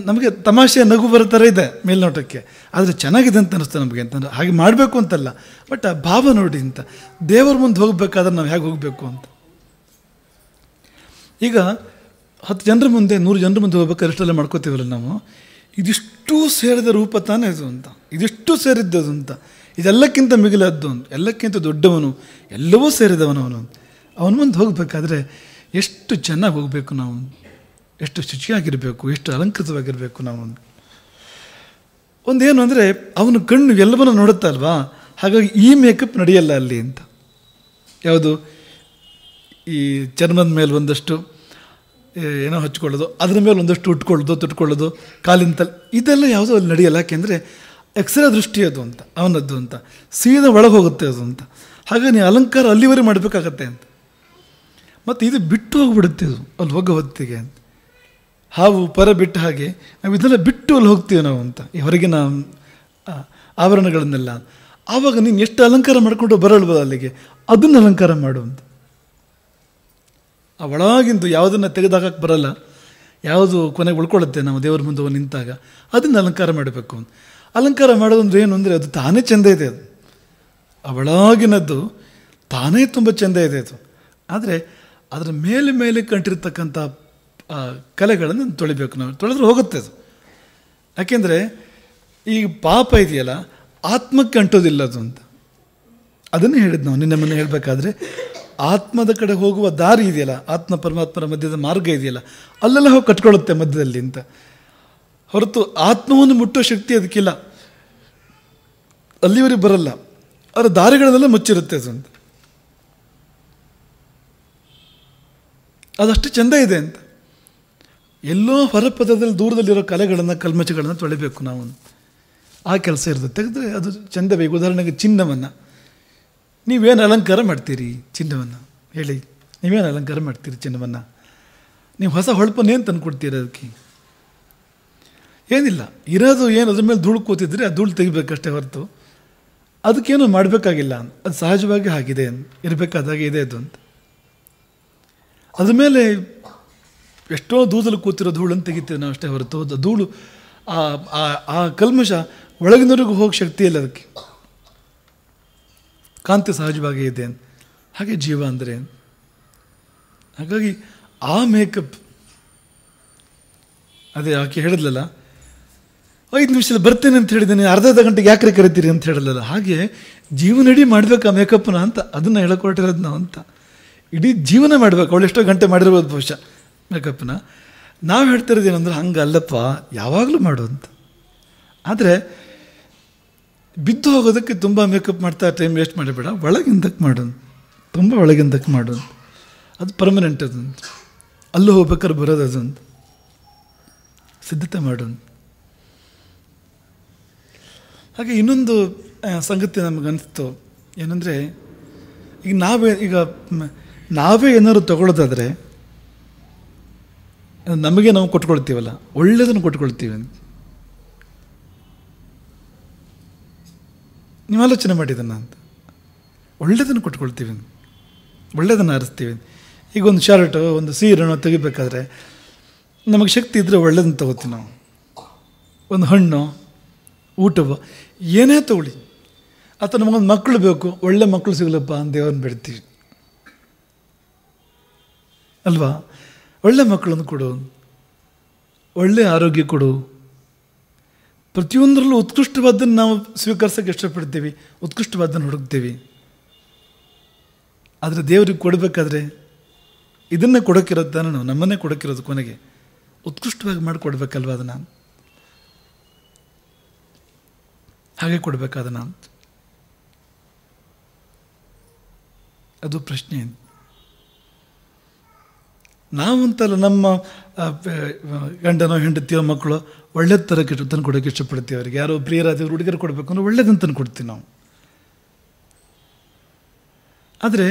ನಮಗೆ ತಮಾಷೆ ನಗು ಬರೋ ಥರ ಇದೆ ಮೇಲ್ನೋಟಕ್ಕೆ ಆದರೆ ಚೆನ್ನಾಗಿದೆ ಅಂತ ಅನಿಸ್ತು ನಮಗೆ ಅಂತಂದ್ರೆ ಹಾಗೆ ಮಾಡಬೇಕು ಅಂತಲ್ಲ ಬಟ್ ಆ ಭಾವ ನೋಡಿ ಅಂತ ದೇವರ ಮುಂದೆ ಹೋಗಬೇಕಾದ್ರೆ ನಾವು ಹೇಗೆ ಹೋಗಬೇಕು ಅಂತ ಈಗ ಹತ್ತು ಜನರ ಮುಂದೆ ನೂರು ಜನರ ಮುಂದೆ ಹೋಗ್ಬೇಕಾದ್ರೆ ಎಷ್ಟೆಲ್ಲ ಮಾಡ್ಕೋತೀವಲ್ಲ ನಾವು ಇದಿಷ್ಟು ಸೇರಿದ ರೂಪ ತಾನೇ ಇದು ಅಂತ ಇದಿಷ್ಟು ಸೇರಿದ್ದದು ಅಂತ ಇದೆಲ್ಲಕ್ಕಿಂತ ಮಿಗಿಲದ್ದು ಅಂತ ಎಲ್ಲಕ್ಕಿಂತ ದೊಡ್ಡವನು ಎಲ್ಲವೂ ಸೇರಿದವನು ಅವನು ಅವನ ಮುಂದೆ ಹೋಗಬೇಕಾದ್ರೆ ಎಷ್ಟು ಚೆನ್ನಾಗಿ ಹೋಗಬೇಕು ನಾವು ಎಷ್ಟು ಶುಚಿಯಾಗಿರಬೇಕು ಎಷ್ಟು ಅಲಂಕೃತವಾಗಿರಬೇಕು ನಾವು ಒಂದೇನು ಅಂದರೆ ಅವನು ಕಣ್ಣು ಎಲ್ಲವನ್ನೂ ನೋಡುತ್ತಲ್ವಾ ಹಾಗಾಗಿ ಈ ಮೇಕಪ್ ನಡೆಯಲ್ಲ ಅಲ್ಲಿ ಅಂತ ಯಾವುದು ಈ ಚರ್ಮದ ಮೇಲೆ ಒಂದಷ್ಟು ಏನೋ ಹಚ್ಕೊಳ್ಳೋದು ಅದರ ಮೇಲೆ ಒಂದಷ್ಟು ಉಟ್ಕೊಳ್ಳೋದು ತುಟ್ಕೊಳ್ಳೋದು ಕಾಲಿನ ತಲೆ ಇದೆಲ್ಲ ಯಾವುದೋ ಅಲ್ಲಿ ನಡೆಯಲ್ಲ ಯಾಕೆಂದರೆ ಎಕ್ಸ್ರೇ ದೃಷ್ಟಿ ಅದು ಅಂತ ಅವನದ್ದು ಅಂತ ಸೀದ ಒಳಗೆ ಹೋಗುತ್ತೆ ಅದು ಅಂತ ಹಾಗೆ ನೀವು ಅಲಂಕಾರ ಅಲ್ಲಿವರೆ ಮಾಡಬೇಕಾಗತ್ತೆ ಅಂತ ಮತ್ತು ಇದು ಬಿಟ್ಟು ಹೋಗ್ಬಿಡುತ್ತೆ ಅದು ಅಲ್ಲಿ ಹೋಗೋ ಹೊತ್ತಿಗೆ ಅಂತ ಹಾವು ಪರ ಬಿಟ್ಟ ಹಾಗೆ ನಾವು ಇದನ್ನೆಲ್ಲ ಬಿಟ್ಟು ಅಲ್ಲಿ ಹೋಗ್ತೀವಿ ನಾವು ಅಂತ ಈ ಹೊರಗಿನ ಆವರಣಗಳನ್ನೆಲ್ಲ ಆವಾಗ ನೀನು ಎಷ್ಟು ಅಲಂಕಾರ ಮಾಡಿಕೊಂಡು ಬರಲ್ಬೋದು ಅಲ್ಲಿಗೆ ಅದನ್ನು ಅಲಂಕಾರ ಮಾಡು ಅಂತ ಆ ಒಳಗಿಂದು ಯಾವುದನ್ನು ತೆಗೆದಾಕಕ್ಕೆ ಬರಲ್ಲ ಯಾವುದು ಕೊನೆಗೆ ಉಳ್ಕೊಳ್ಳುತ್ತೆ ನಾವು ದೇವ್ರ ಮುಂದೆ ನಿಂತಾಗ ಅದನ್ನು ಅಲಂಕಾರ ಮಾಡಬೇಕು ಅಂತ ಅಲಂಕಾರ ಮಾಡೋದಂದ್ರೆ ಏನು ಅಂದರೆ ಅದು ತಾನೇ ಚೆಂದ ಇದೆ ಅದು ಆ ಒಳಗಿನದ್ದು ತಾನೇ ತುಂಬ ಚೆಂದ ಇದೆ ಅದು ಆದರೆ ಅದರ ಮೇಲೆ ಮೇಲೆ ಕಂಟಿರ್ತಕ್ಕಂಥ ಕಲೆಗಳನ್ನು ತೊಳಿಬೇಕು ನಾವು ತೊಳೆದ್ರೆ ಹೋಗುತ್ತೆ ಅದು ಯಾಕೆಂದರೆ ಈ ಪಾಪ ಇದೆಯಲ್ಲ ಆತ್ಮಕ್ಕೆ ಅಂಟೋದಿಲ್ಲ ಅದು ಅಂತ ಅದನ್ನೇ ಹೇಳಿದ್ ನಾವು ನಿನ್ನೆ ಮೊನ್ನೆ ಹೇಳಬೇಕಾದ್ರೆ ಆತ್ಮದ ಕಡೆ ಹೋಗುವ ದಾರಿ ಇದೆಯಲ್ಲ ಆತ್ಮ ಪರಮಾತ್ಮರ ಮಧ್ಯದ ಮಾರ್ಗ ಇದೆಯಲ್ಲ ಅಲ್ಲೆಲ್ಲ ಹೋಗಿ ಕಟ್ಕೊಳ್ಳುತ್ತೆ ಮಧ್ಯದಲ್ಲಿ ಅಂತ ಹೊರತು ಆತ್ಮವನ್ನು ಮುಟ್ಟೋ ಶಕ್ತಿ ಅದಕ್ಕಿಲ್ಲ ಅಲ್ಲಿವರಿಗೆ ಬರಲ್ಲ ಅದರ ದಾರಿಗಳನ್ನೆಲ್ಲ ಮುಚ್ಚಿರುತ್ತೆ ಅದು ಅಂತ ಅದಷ್ಟು ಚೆಂದ ಇದೆ ಅಂತ ಎಲ್ಲೋ ಹೊರಪದದಲ್ಲಿ ದೂರದಲ್ಲಿರೋ ಕಲೆಗಳನ್ನು ಕಲ್ಮಚಗಳನ್ನು ತೊಳಿಬೇಕು ನಾವು ಆ ಕೆಲಸ ಇರುತ್ತೆ ತೆಗೆದ್ರೆ ಅದು ಬೇಕು ಉದಾಹರಣೆಗೆ ಚಿನ್ನವನ್ನು ನೀವೇನು ಅಲಂಕಾರ ಮಾಡ್ತೀರಿ ಚಿನ್ನವನ್ನು ಹೇಳಿ ನೀವೇನು ಅಲಂಕಾರ ಮಾಡ್ತೀರಿ ಚಿನ್ನವನ್ನು ನೀವು ಹೊಸ ಹೊಳಪನ್ನೇನು ತಂದು ಕೊಡ್ತೀರಿ ಅದಕ್ಕೆ ಏನಿಲ್ಲ ಇರೋದು ಏನು ಅದ್ರ ಮೇಲೆ ಧೂಳು ಕೂತಿದ್ರೆ ಆ ಧೂಳು ತೆಗಿಬೇಕಷ್ಟೇ ಹೊರತು ಅದಕ್ಕೇನು ಮಾಡಬೇಕಾಗಿಲ್ಲ ಅದು ಸಹಜವಾಗಿ ಆಗಿದೆ ಇರಬೇಕಾದಾಗೆ ಇದೆ ಅದು ಅಂತ ಅದ್ರ ಮೇಲೆ ಎಷ್ಟೋ ದೂದಲು ಕೂತಿರೋ ಧೂಳನ್ನು ತೆಗಿತೀವಿ ನಾವು ಅಷ್ಟೇ ಹೊರತು ಧೂಳು ಆ ಕಲ್ಮಶ ಒಳಗಿನವರೆಗೂ ಹೋಗಿ ಶಕ್ತಿ ಇಲ್ಲ ಅದಕ್ಕೆ ಕಾಂತಿ ಸಹಜವಾಗಿ ಇದೆ ಹಾಗೆ ಜೀವ ಅಂದರೆ ಹಾಗಾಗಿ ಆ ಮೇಕಪ್ ಅದೇ ಆಕೆ ಹೇಳಿದ್ಲಲ್ಲ ಐದು ನಿಮಿಷದಲ್ಲಿ ಬರ್ತೇನೆ ಅಂತ ಹೇಳಿದ್ದೇನೆ ಅರ್ಧ ಅರ್ಧ ಗಂಟೆಗೆ ಯಾಕೆ ಕರಿತೀರಿ ಅಂತ ಹೇಳಲಲ್ಲ ಹಾಗೆ ಜೀವನಡಿ ಮಾಡಬೇಕು ಆ ಮೇಕಪ್ನ ಅಂತ ಅದನ್ನು ಹೇಳಿಕೊಟ್ಟಿರೋದು ನಾವು ಅಂತ ಇಡೀ ಜೀವನ ಮಾಡಬೇಕು ಅವಳು ಎಷ್ಟೋ ಗಂಟೆ ಮಾಡಿರ್ಬೋದು ಬಹುಶಃ ಮೇಕಪ್ನ ನಾವು ಹೇಳ್ತಾ ಹಂಗೆ ಅಲ್ಲಪ್ಪ ಯಾವಾಗಲೂ ಮಾಡು ಅಂತ ಆದರೆ ಬಿದ್ದು ಹೋಗೋದಕ್ಕೆ ತುಂಬ ಮೇಕಪ್ ಮಾಡ್ತಾ ಟೈಮ್ ವೇಸ್ಟ್ ಮಾಡಬೇಡ ಒಳಗಿಂದಕ್ಕೆ ಮಾಡೋದು ತುಂಬ ಒಳಗಿಂದಕ್ಕೆ ಮಾಡೋದು ಅದು ಪರ್ಮನೆಂಟ್ ಅದಂತ ಅಲ್ಲೂ ಹೋಗ್ಬೇಕಾದ್ರೆ ಬರೋದು ಅದೊಂದು ಸಿದ್ಧತೆ ಮಾಡೋದು ಹಾಗೆ ಇನ್ನೊಂದು ಸಂಗತಿ ಅನಿಸ್ತು ಏನಂದರೆ ಈಗ ನಾವೇ ಈಗ ನಾವೇ ಏನಾದ್ರು ತಗೊಳ್ಳೋದಾದರೆ ನಮಗೆ ನಾವು ಕೊಟ್ಕೊಳ್ತೀವಲ್ಲ ಒಳ್ಳೆಯದನ್ನು ಕೊಟ್ಕೊಳ್ತೀವಿ ಅಂತ ನೀವು ಆಲೋಚನೆ ಮಾಡಿದ್ದನ್ನು ಅಂತ ಒಳ್ಳೆಯದನ್ನು ಕೊಟ್ಕೊಳ್ತೀವಿ ಒಳ್ಳೆಯದನ್ನು ಆರಿಸ್ತೀವಿ ಈಗ ಒಂದು ಶರ್ಟು ಒಂದು ಸೀರೆನೋ ತೆಗಿಬೇಕಾದ್ರೆ ನಮಗೆ ಶಕ್ತಿ ಇದ್ದರೆ ಒಳ್ಳೆಯದನ್ನು ತಗೋತೀವಿ ನಾವು ಒಂದು ಹಣ್ಣು ಊಟವೋ ಏನೇ ತೊಗೊಳ್ಳಿ ಅಥವಾ ನಮಗೊಂದು ಮಕ್ಕಳು ಬೇಕು ಒಳ್ಳೆ ಮಕ್ಕಳು ಸಿಗಲಪ್ಪ ಅಂತ ದೇವ್ರನ್ನ ಬಿಡ್ತೀವಿ ಅಲ್ವಾ ಒಳ್ಳೆ ಮಕ್ಕಳನ್ನು ಕೊಡು ಒಳ್ಳೆ ಆರೋಗ್ಯ ಕೊಡು ಪ್ರತಿಯೊಂದರಲ್ಲೂ ಉತ್ಕೃಷ್ಟವಾದನ್ನು ನಾವು ಸ್ವೀಕರಿಸೋಕೆ ಇಷ್ಟಪಡ್ತೀವಿ ಉತ್ಕೃಷ್ಟವಾದನ್ನು ಹುಡುಕ್ತೀವಿ ಆದರೆ ದೇವರಿಗೆ ಕೊಡಬೇಕಾದ್ರೆ ಇದನ್ನೇ ಕೊಡೋಕ್ಕಿರೋದು ನಾವು ನಮ್ಮನ್ನೇ ಕೊಡೋಕ್ಕಿರೋದು ಕೊನೆಗೆ ಉತ್ಕೃಷ್ಟವಾಗಿ ಮಾಡಿಕೊಡ್ಬೇಕಲ್ವ ಅದನ್ನು ಹಾಗೆ ಕೊಡಬೇಕಾದ ನಾನು ಅದು ಪ್ರಶ್ನೆ ನಾವಂತಲ್ಲ ನಮ್ಮ ಗಂಡನೋ ಹೆಂಡತಿಯೋ ಮಕ್ಕಳು ಒಳ್ಳೆ ಥರ ಕಿಟ್ಟು ತಂದು ಕೊಡೋಕ್ಕೆ ಇಷ್ಟಪಡ್ತೀವಿ ಅವ್ರಿಗೆ ಯಾರೋ ಪ್ರಿಯರಾದವ್ರು ಹುಡುಗರು ಕೊಡಬೇಕು ಅಂದ್ರೆ ಒಳ್ಳೇದನ್ನು ಕೊಡ್ತೀವಿ ನಾವು ಆದರೆ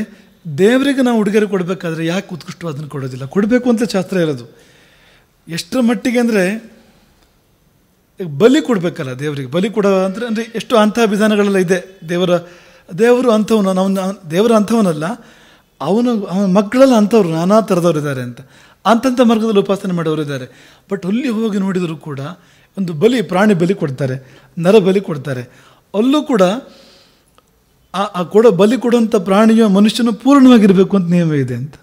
ದೇವರಿಗೆ ನಾವು ಹುಡುಗರು ಕೊಡಬೇಕಾದ್ರೆ ಯಾಕೆ ಉತ್ಕೃಷ್ಟವಾದನ್ನು ಕೊಡೋದಿಲ್ಲ ಕೊಡಬೇಕು ಅಂತ ಶಾಸ್ತ್ರ ಇರೋದು ಎಷ್ಟರ ಮಟ್ಟಿಗೆ ಅಂದರೆ ಬಲಿ ಕೊಡಬೇಕಲ್ಲ ದೇವರಿಗೆ ಬಲಿ ಕೊಡೋ ಅಂದರೆ ಅಂದರೆ ಎಷ್ಟು ಅಂಥ ವಿಧಾನಗಳೆಲ್ಲ ಇದೆ ದೇವರ ದೇವರು ಅಂಥವನು ನಾವು ದೇವರ ಅಂಥವನಲ್ಲ ಅವನು ಅವನ ಮಕ್ಕಳೆಲ್ಲ ಅಂಥವ್ರು ನಾನಾ ಥರದವ್ರು ಇದ್ದಾರೆ ಅಂತ ಅಂತಂಥ ಮಾರ್ಗದಲ್ಲಿ ಉಪಾಸನೆ ಮಾಡೋರು ಇದ್ದಾರೆ ಬಟ್ ಅಲ್ಲಿ ಹೋಗಿ ನೋಡಿದರೂ ಕೂಡ ಒಂದು ಬಲಿ ಪ್ರಾಣಿ ಬಲಿ ಕೊಡ್ತಾರೆ ನರ ಬಲಿ ಕೊಡ್ತಾರೆ ಅಲ್ಲೂ ಕೂಡ ಆ ಕೊಡ ಬಲಿ ಕೊಡುವಂಥ ಪ್ರಾಣಿಯು ಮನುಷ್ಯನೂ ಪೂರ್ಣವಾಗಿರಬೇಕು ಅಂತ ನಿಯಮ ಇದೆ ಅಂತ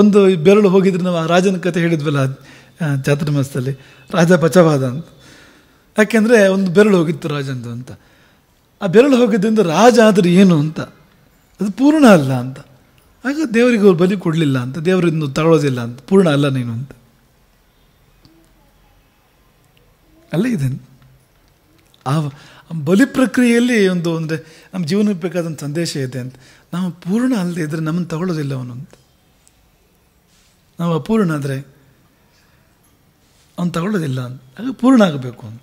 ಒಂದು ಬೆರಳು ಹೋಗಿದ್ರೆ ನಾವು ಆ ರಾಜನ ಕಥೆ ಹೇಳಿದ್ವಲ್ಲ ಮಾಸದಲ್ಲಿ ರಾಜ ಪಚವಾದ ಅಂತ ಯಾಕೆಂದರೆ ಒಂದು ಬೆರಳು ಹೋಗಿತ್ತು ರಾಜಂದು ಅಂತ ಆ ಬೆರಳು ಹೋಗಿದ್ದರಿಂದ ರಾಜ ಆದರೆ ಏನು ಅಂತ ಅದು ಪೂರ್ಣ ಅಲ್ಲ ಅಂತ ಆಗ ದೇವರಿಗೆ ಅವ್ರು ಬಲಿ ಕೊಡಲಿಲ್ಲ ಅಂತ ದೇವರನ್ನು ತಗೊಳ್ಳೋದಿಲ್ಲ ಅಂತ ಪೂರ್ಣ ಅಲ್ಲ ನೀನು ಅಂತ ಅಲ್ಲ ಇದೆ ಆ ಬಲಿ ಪ್ರಕ್ರಿಯೆಯಲ್ಲಿ ಒಂದು ಅಂದರೆ ನಮ್ಮ ಜೀವನಕ್ಕೆ ಬೇಕಾದಂಥ ಸಂದೇಶ ಇದೆ ಅಂತ ನಾವು ಪೂರ್ಣ ಅಲ್ಲದೆ ಇದ್ರೆ ನಮ್ಮನ್ನು ತಗೊಳ್ಳೋದಿಲ್ಲ ಅವನು ಅಂತ ನಾವು ಅಪೂರ್ಣ ಆದರೆ ಅವನು ತಗೊಳ್ಳೋದಿಲ್ಲ ಅಂತ ಆಗ ಪೂರ್ಣ ಆಗಬೇಕು ಅಂತ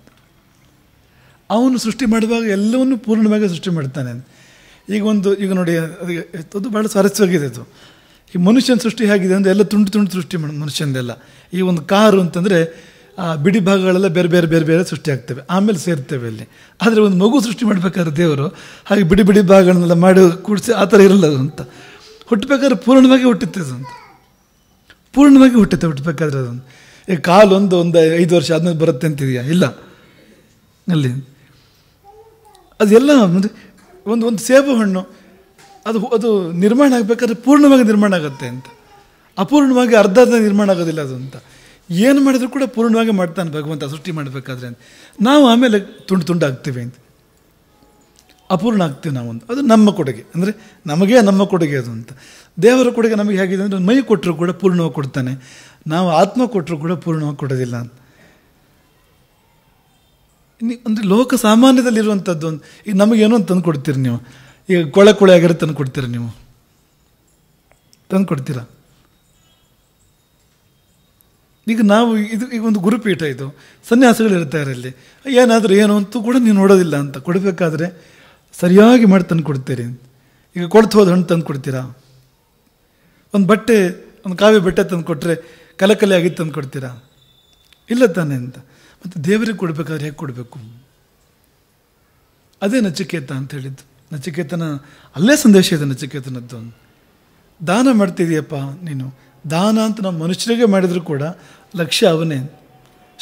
ಅವನು ಸೃಷ್ಟಿ ಮಾಡುವಾಗ ಎಲ್ಲವನ್ನು ಪೂರ್ಣವಾಗಿ ಸೃಷ್ಟಿ ಮಾಡ್ತಾನೆ ಅಂತ ಈಗ ಒಂದು ಈಗ ನೋಡಿ ಅದು ಭಾಳ ಸ್ವಾರಸ್ಯವಾಗಿದೆ ಅದು ಈ ಮನುಷ್ಯನ ಸೃಷ್ಟಿ ಹೇಗಿದೆ ಅಂದರೆ ಎಲ್ಲ ತುಂಡು ತುಂಡು ಸೃಷ್ಟಿ ಮಾಡ ಮನುಷ್ಯನದೆಲ್ಲ ಈ ಒಂದು ಕಾರು ಅಂತಂದರೆ ಆ ಬಿಡಿ ಭಾಗಗಳೆಲ್ಲ ಬೇರೆ ಬೇರೆ ಬೇರೆ ಬೇರೆ ಸೃಷ್ಟಿ ಆಗ್ತವೆ ಆಮೇಲೆ ಸೇರ್ತೇವೆ ಅಲ್ಲಿ ಆದರೆ ಒಂದು ಮಗು ಸೃಷ್ಟಿ ಮಾಡಬೇಕಾದ್ರೆ ದೇವರು ಹಾಗೆ ಬಿಡಿ ಬಿಡಿ ಭಾಗಗಳನ್ನೆಲ್ಲ ಮಾಡಿ ಕೂಡಿಸಿ ಆ ಥರ ಇರಲ್ಲ ಅಂತ ಹುಟ್ಟಬೇಕಾದ್ರೆ ಪೂರ್ಣವಾಗಿ ಹುಟ್ಟುತ್ತೆ ಅಂತ ಪೂರ್ಣವಾಗಿ ಹುಟ್ಟುತ್ತೆ ಹುಟ್ಟಬೇಕಾದ್ರೆ ಅದೊಂದು ಈಗ ಕಾಲು ಒಂದು ಒಂದು ಐದು ವರ್ಷ ಆದಮೇಲೆ ಬರುತ್ತೆ ಅಂತಿದೆಯಾ ಇಲ್ಲ ಅಲ್ಲಿ ಅದೆಲ್ಲ ಅಂದರೆ ಒಂದು ಒಂದು ಸೇಬು ಹಣ್ಣು ಅದು ಅದು ನಿರ್ಮಾಣ ಆಗಬೇಕಾದ್ರೆ ಪೂರ್ಣವಾಗಿ ನಿರ್ಮಾಣ ಆಗುತ್ತೆ ಅಂತ ಅಪೂರ್ಣವಾಗಿ ಅರ್ಧ ಅರ್ಧ ನಿರ್ಮಾಣ ಆಗೋದಿಲ್ಲ ಅದು ಅಂತ ಏನು ಮಾಡಿದ್ರು ಕೂಡ ಪೂರ್ಣವಾಗಿ ಮಾಡ್ತಾನೆ ಭಗವಂತ ಸೃಷ್ಟಿ ಮಾಡಬೇಕಾದ್ರೆ ಅಂತ ನಾವು ಆಮೇಲೆ ತುಂಡು ತುಂಡು ಆಗ್ತೀವಿ ಅಂತ ಅಪೂರ್ಣ ಆಗ್ತೀವಿ ನಾವೊಂದು ಅದು ನಮ್ಮ ಕೊಡುಗೆ ಅಂದರೆ ನಮಗೆ ನಮ್ಮ ಕೊಡುಗೆ ಅದು ಅಂತ ದೇವರ ಕೊಡುಗೆ ನಮಗೆ ಹೇಗಿದೆ ಅಂದರೆ ಮೈ ಕೊಟ್ಟರು ಕೂಡ ಪೂರ್ಣವಾಗಿ ಕೊಡ್ತಾನೆ ನಾವು ಆತ್ಮ ಕೊಟ್ಟರು ಕೂಡ ಪೂರ್ಣವಾಗಿ ಕೊಡೋದಿಲ್ಲ ಅಂತ ಅಂದರೆ ಲೋಕ ಸಾಮಾನ್ಯದಲ್ಲಿರುವಂಥದ್ದು ಒಂದು ಈಗ ನಮಗೇನೋ ತಂದು ಕೊಡ್ತೀರಿ ನೀವು ಈಗ ಕೊಳೆ ಕೊಳೆ ಆಗಿರೋ ತಂದು ಕೊಡ್ತೀರಿ ನೀವು ತಂದು ಕೊಡ್ತೀರಾ ಈಗ ನಾವು ಇದು ಈಗ ಒಂದು ಗುರುಪೀಠ ಇದು ಸನ್ಯಾಸಗಳಿರ್ತಾರೆ ಅಲ್ಲಿ ಏನಾದರೂ ಏನು ಅಂತೂ ಕೂಡ ನೀವು ನೋಡೋದಿಲ್ಲ ಅಂತ ಕೊಡಬೇಕಾದ್ರೆ ಸರಿಯಾಗಿ ಮಾಡಿ ತಂದು ಕೊಡ್ತೀರಿ ಈಗ ಕೊಡ್ತು ಹೋದ ಹಣ್ಣು ತಂದು ಕೊಡ್ತೀರಾ ಒಂದು ಬಟ್ಟೆ ಒಂದು ಕಾವ್ಯ ಬಟ್ಟೆ ತಂದು ಕೊಟ್ಟರೆ ಕಲಕಲೆ ಆಗಿ ತಂದು ಕೊಡ್ತೀರಾ ಇಲ್ಲ ತಾನೆ ಅಂತ ಮತ್ತು ದೇವರಿಗೆ ಕೊಡಬೇಕಾದ್ರೆ ಹೇಗೆ ಕೊಡಬೇಕು ಅದೇ ನಚಿಕೇತ ಅಂತ ಹೇಳಿದ್ದು ನಚಿಕೇತನ ಅಲ್ಲೇ ಸಂದೇಶ ಇದೆ ನಚಿಕೇತನದ್ದು ದಾನ ಮಾಡ್ತಿದೀಯಪ್ಪ ನೀನು ದಾನ ಅಂತ ನಾವು ಮನುಷ್ಯರಿಗೆ ಮಾಡಿದರೂ ಕೂಡ ಲಕ್ಷ್ಯ ಅವನೇ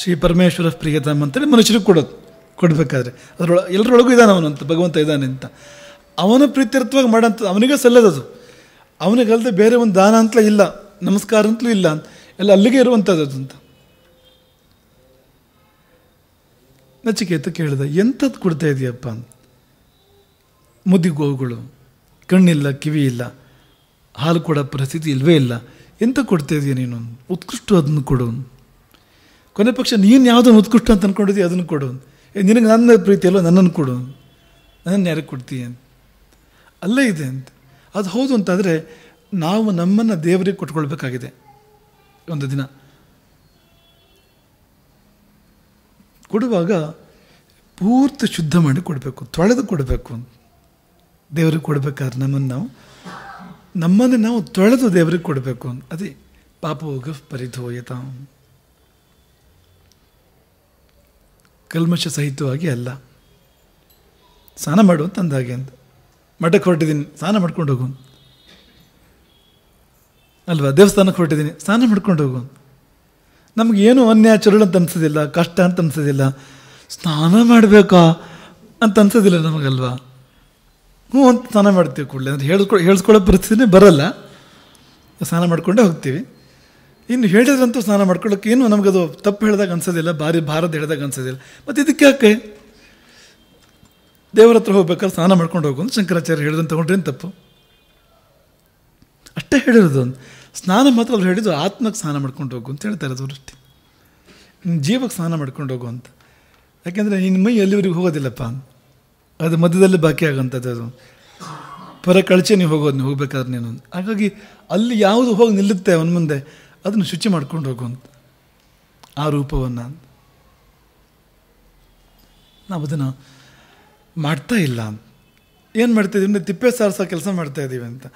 ಶ್ರೀ ಪರಮೇಶ್ವರ ಪ್ರಿಯತಮ್ ಅಂತೇಳಿ ಮನುಷ್ಯರಿಗೆ ಕೊಡೋದು ಕೊಡಬೇಕಾದ್ರೆ ಅದರೊಳ ಎಲ್ಲರೊಳಗೂ ಇದ್ದಾನೆ ಅವನಂತ ಅಂತ ಭಗವಂತ ಇದ್ದಾನೆ ಅಂತ ಅವನ ಪ್ರೀತ್ಯರ್ಥವಾಗಿ ಮಾಡೋಂಥ ಅವನಿಗೆ ಸಲ್ಲದದು ಅವನಿಗಲ್ಲದೆ ಬೇರೆ ಒಂದು ದಾನ ಅಂತಲೇ ಇಲ್ಲ ನಮಸ್ಕಾರ ಅಂತಲೂ ಇಲ್ಲ ಎಲ್ಲ ಅಲ್ಲಿಗೆ ಇರುವಂಥದ್ದು ಅಂತ ನಚಿಕೇತ ಕೇಳಿದೆ ಎಂಥದ್ದು ಕೊಡ್ತಾ ಇದೆಯಪ್ಪ ಅಂತ ಗೋವುಗಳು ಕಣ್ಣಿಲ್ಲ ಕಿವಿ ಇಲ್ಲ ಹಾಲು ಕೊಡೋ ಪರಿಸ್ಥಿತಿ ಇಲ್ಲವೇ ಇಲ್ಲ ಎಂತ ಕೊಡ್ತಾ ಇದೆಯಾ ನೀನು ಉತ್ಕೃಷ್ಟ ಅದನ್ನು ಕೊಡು ಕೊನೆ ಪಕ್ಷ ನೀನು ಯಾವುದನ್ನು ಉತ್ಕೃಷ್ಟ ಅಂತ ಅಂದ್ಕೊಂಡಿದ್ದೀಯ ಅದನ್ನು ಕೊಡು ನಿನಗೆ ನನ್ನ ಪ್ರೀತಿ ಅಲ್ಲ ನನ್ನನ್ನು ಕೊಡು ನನ್ನನ್ನು ಯಾರಿಗೆ ಕೊಡ್ತೀಯ ಅಲ್ಲೇ ಇದೆ ಅಂತ ಅದು ಹೌದು ಅಂತಾದರೆ ನಾವು ನಮ್ಮನ್ನು ದೇವರಿಗೆ ಕೊಟ್ಕೊಳ್ಬೇಕಾಗಿದೆ ಒಂದು ದಿನ ಕೊಡುವಾಗ ಪೂರ್ತಿ ಶುದ್ಧ ಮಾಡಿ ಕೊಡಬೇಕು ತೊಳೆದು ಕೊಡಬೇಕು ದೇವರಿಗೆ ಕೊಡಬೇಕಾದ್ರೆ ನಮ್ಮನ್ನು ನಾವು ನಮ್ಮನ್ನು ನಾವು ತೊಳೆದು ದೇವರಿಗೆ ಕೊಡಬೇಕು ಅಂತ ಅದೇ ಪಾಪೋಗ ಪರಿಧೋಯತ ಕಲ್ಮಶ ಸಹಿತವಾಗಿ ಅಲ್ಲ ಸ್ನಾನ ಮಾಡು ಅಂದಾಗೆ ಅಂತ ಮಠಕ್ಕೆ ಹೊರಟಿದ್ದೀನಿ ಸ್ನಾನ ಮಾಡ್ಕೊಂಡು ಹೋಗು ಅಲ್ವಾ ದೇವಸ್ಥಾನಕ್ಕೆ ಹೊರಟಿದ್ದೀನಿ ಸ್ನಾನ ಮಾಡ್ಕೊಂಡು ಹೋಗು ನಮಗೇನು ಅನ್ಯಾಚುರಲ್ ಅಂತ ಅನ್ಸೋದಿಲ್ಲ ಕಷ್ಟ ಅಂತ ಅನ್ಸೋದಿಲ್ಲ ಸ್ನಾನ ಮಾಡಬೇಕಾ ಅಂತ ಅನ್ಸೋದಿಲ್ಲ ನಮಗಲ್ವಾ ಹ್ಞೂ ಅಂತ ಸ್ನಾನ ಮಾಡ್ತೀವಿ ಕೂಡಲೇ ಅಂದರೆ ಹೇಳ್ಕೊ ಹೇಳಿಸ್ಕೊಳ್ಳೋ ಪರಿಸ್ಥಿತಿನೇ ಬರಲ್ಲ ಸ್ನಾನ ಮಾಡಿಕೊಂಡೇ ಹೋಗ್ತೀವಿ ಇನ್ನು ಹೇಳಿದ್ರಂತೂ ಸ್ನಾನ ಮಾಡ್ಕೊಳ್ಳೋಕೆ ಏನು ನಮಗದು ತಪ್ಪು ಹೇಳಿದಾಗ ಅನ್ಸೋದಿಲ್ಲ ಭಾರಿ ಭಾರದ ಹೇಳಿದಾಗ ಅನ್ಸೋದಿಲ್ಲ ಮತ್ತು ಇದಕ್ಕೆ ಯಾಕೆ ದೇವರ ಹತ್ರ ಹೋಗ್ಬೇಕಾದ್ರೆ ಸ್ನಾನ ಮಾಡ್ಕೊಂಡು ಹೋಗು ಅಂತ ಶಂಕರಾಚಾರ್ಯ ಹೇಳಿದಂತ ತಗೊಂಡ್ರೇನು ತಪ್ಪು ಅಷ್ಟೇ ಹೇಳಿರೋದು ಸ್ನಾನ ಮಾತ್ರ ಅವ್ರು ಹೇಳಿದ್ದು ಆತ್ಮಕ್ಕೆ ಸ್ನಾನ ಮಾಡ್ಕೊಂಡು ಹೋಗು ಅಂತ ಹೇಳ್ತಾರೆ ನಿನ್ನ ಜೀವಕ್ಕೆ ಸ್ನಾನ ಮಾಡ್ಕೊಂಡು ಹೋಗು ಅಂತ ಯಾಕೆಂದರೆ ನಿನ್ನ ಮೈ ಎಲ್ಲಿವರೆಗೂ ಹೋಗೋದಿಲ್ಲಪ್ಪ ಅದು ಮಧ್ಯದಲ್ಲಿ ಬಾಕಿ ಆಗೋಂಥದ್ದು ಅದು ಪರ ಕಳಚೆ ನೀವು ಹೋಗೋದು ನೀವು ಹೋಗ್ಬೇಕಾದ್ರೆ ನೀನು ಹಾಗಾಗಿ ಅಲ್ಲಿ ಯಾವುದು ಹೋಗಿ ನಿಲ್ಲುತ್ತೆ ಅವನ ಮುಂದೆ ಅದನ್ನು ಶುಚಿ ಮಾಡ್ಕೊಂಡು ಅಂತ ಆ ರೂಪವನ್ನು ನಾವು ಅದನ್ನು ಮಾಡ್ತಾ ಇಲ್ಲ ಏನು ಮಾಡ್ತಾಯಿದ್ದೀವಿ ಅಂದರೆ ತಿಪ್ಪೆ ಸಾರಿಸೋ ಕೆಲಸ ಮಾಡ್ತಾ ಇದ್ದೀವಿ ಅಂತ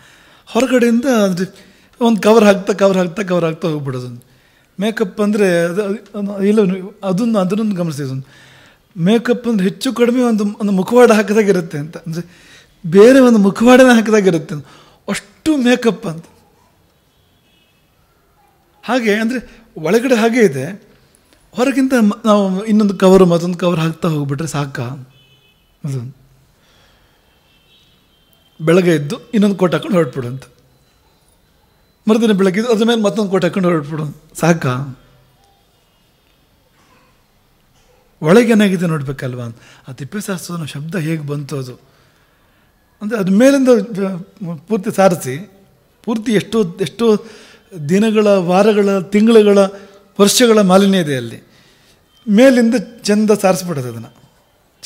ಹೊರಗಡೆಯಿಂದ ಅಂದರೆ ಒಂದು ಕವರ್ ಹಾಕ್ತಾ ಕವರ್ ಹಾಕ್ತಾ ಕವರ್ ಹಾಕ್ತಾ ಹೋಗ್ಬಿಡೋದು ಮೇಕಪ್ ಅಂದರೆ ಅದು ಇಲ್ಲ ಅದನ್ನು ಅದನ್ನೊಂದು ಗಮನಿಸಿದ್ದು ಮೇಕಪ್ ಅಂದರೆ ಹೆಚ್ಚು ಕಡಿಮೆ ಒಂದು ಒಂದು ಮುಖವಾಡ ಹಾಕಿದಾಗಿರುತ್ತೆ ಅಂತ ಅಂದರೆ ಬೇರೆ ಒಂದು ಮುಖವಾಡನ ಹಾಕಿದಾಗಿರುತ್ತೆ ಅಷ್ಟು ಮೇಕಪ್ ಅಂತ ಹಾಗೆ ಅಂದರೆ ಒಳಗಡೆ ಹಾಗೆ ಇದೆ ಹೊರಗಿಂತ ನಾವು ಇನ್ನೊಂದು ಕವರು ಮತ್ತೊಂದು ಕವರ್ ಹಾಕ್ತಾ ಹೋಗ್ಬಿಟ್ರೆ ಸಾಕ ಅದು ಬೆಳಗ್ಗೆ ಎದ್ದು ಇನ್ನೊಂದು ಕೋಟ್ ಹಾಕೊಂಡು ಹೊರಟ್ಬಿಡು ಅಂತ ಮರುದಿನ ಬೆಳಗ್ಗೆ ಅದ್ರ ಮೇಲೆ ಮತ್ತೊಂದು ಕೋಟೆ ಹಾಕೊಂಡು ಹೊರಟ್ಬಿಡು ಸಾಕ ಒಳಗೇನಾಗಿದೆ ಅಂತ ಆ ತಿಪ್ಪೇಸಾಸ್ತ್ರನ ಶಬ್ದ ಹೇಗೆ ಬಂತು ಅದು ಅಂದರೆ ಅದ್ರ ಮೇಲಿಂದ ಪೂರ್ತಿ ಸಾರಿಸಿ ಪೂರ್ತಿ ಎಷ್ಟೋ ಎಷ್ಟೋ ದಿನಗಳ ವಾರಗಳ ತಿಂಗಳುಗಳ ವರ್ಷಗಳ ಮಾಲಿನ್ಯ ಇದೆ ಅಲ್ಲಿ ಮೇಲಿಂದ ಚಂದ ಸಾರಿಸ್ಬಿಡೋದು ಅದನ್ನು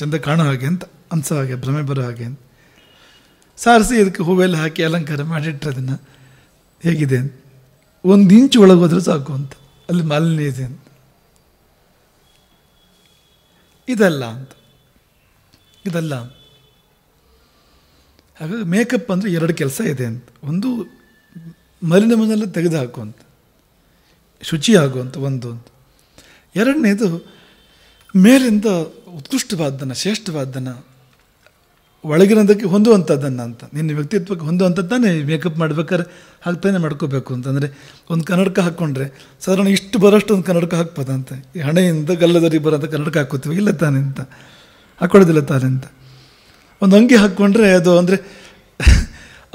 ಚಂದ ಕಾಣೋ ಹಾಗೆ ಅಂತ ಅನಿಸೋ ಹಾಗೆ ಭ್ರಮೆ ಬರೋ ಹಾಗೆ ಅಂತ ಸಾರಿಸಿ ಇದಕ್ಕೆ ಹೂವೆಲ್ಲ ಹಾಕಿ ಅಲಂಕಾರ ಮಾಡಿಟ್ರೆ ಅದನ್ನು ಹೇಗಿದೆ ಅಂತ ಒಂದು ಇಂಚು ಒಳಗೆ ಹೋದ್ರೆ ಸಾಕು ಅಂತ ಅಲ್ಲಿ ಮಾಲಿನ್ಯ ಇದೆ ಅಂತ ಇದಲ್ಲ ಅಂತ ಇದಲ್ಲ ಹಾಗಾಗಿ ಮೇಕಪ್ ಅಂದರೆ ಎರಡು ಕೆಲಸ ಇದೆ ಅಂತ ಒಂದು ಮಲಿನ ಮನೆಯಲ್ಲಿ ತೆಗೆದುಹಾಕು ಅಂತ ಶುಚಿ ಅಂತ ಒಂದು ಅಂತ ಎರಡನೇದು ಮೇಲಿಂದ ಉತ್ಕೃಷ್ಟವಾದ್ದನ್ನು ಶ್ರೇಷ್ಠವಾದ್ದನ್ನು ಒಳಗಿನದಕ್ಕೆ ಹೊಂದುವಂಥದ್ದನ್ನು ಅಂತ ನಿನ್ನ ವ್ಯಕ್ತಿತ್ವಕ್ಕೆ ತಾನೇ ಮೇಕಪ್ ಮಾಡ್ಬೇಕಾದ್ರೆ ಹಾಕ್ತಾನೆ ಮಾಡ್ಕೋಬೇಕು ಅಂತಂದರೆ ಒಂದು ಕನ್ನಡಕ ಹಾಕ್ಕೊಂಡ್ರೆ ಸಾಧಾರಣ ಇಷ್ಟು ಬರೋಷ್ಟು ಒಂದು ಕನ್ನಡಕ ಹಾಕ್ಬೋದಂತೆ ಈ ಹಣೆಯಿಂದ ಗಲ್ಲದರಿ ಬರೋಂಥ ಕನ್ನಡಕ ಹಾಕೋತೀವಿ ಇಲ್ಲ ತಾನೆ ಅಂತ ಹಾಕ್ಕೊಳ್ಳೋದಿಲ್ಲ ತಾನೆ ಅಂತ ಒಂದು ಅಂಗಿ ಹಾಕ್ಕೊಂಡ್ರೆ ಅದು ಅಂದರೆ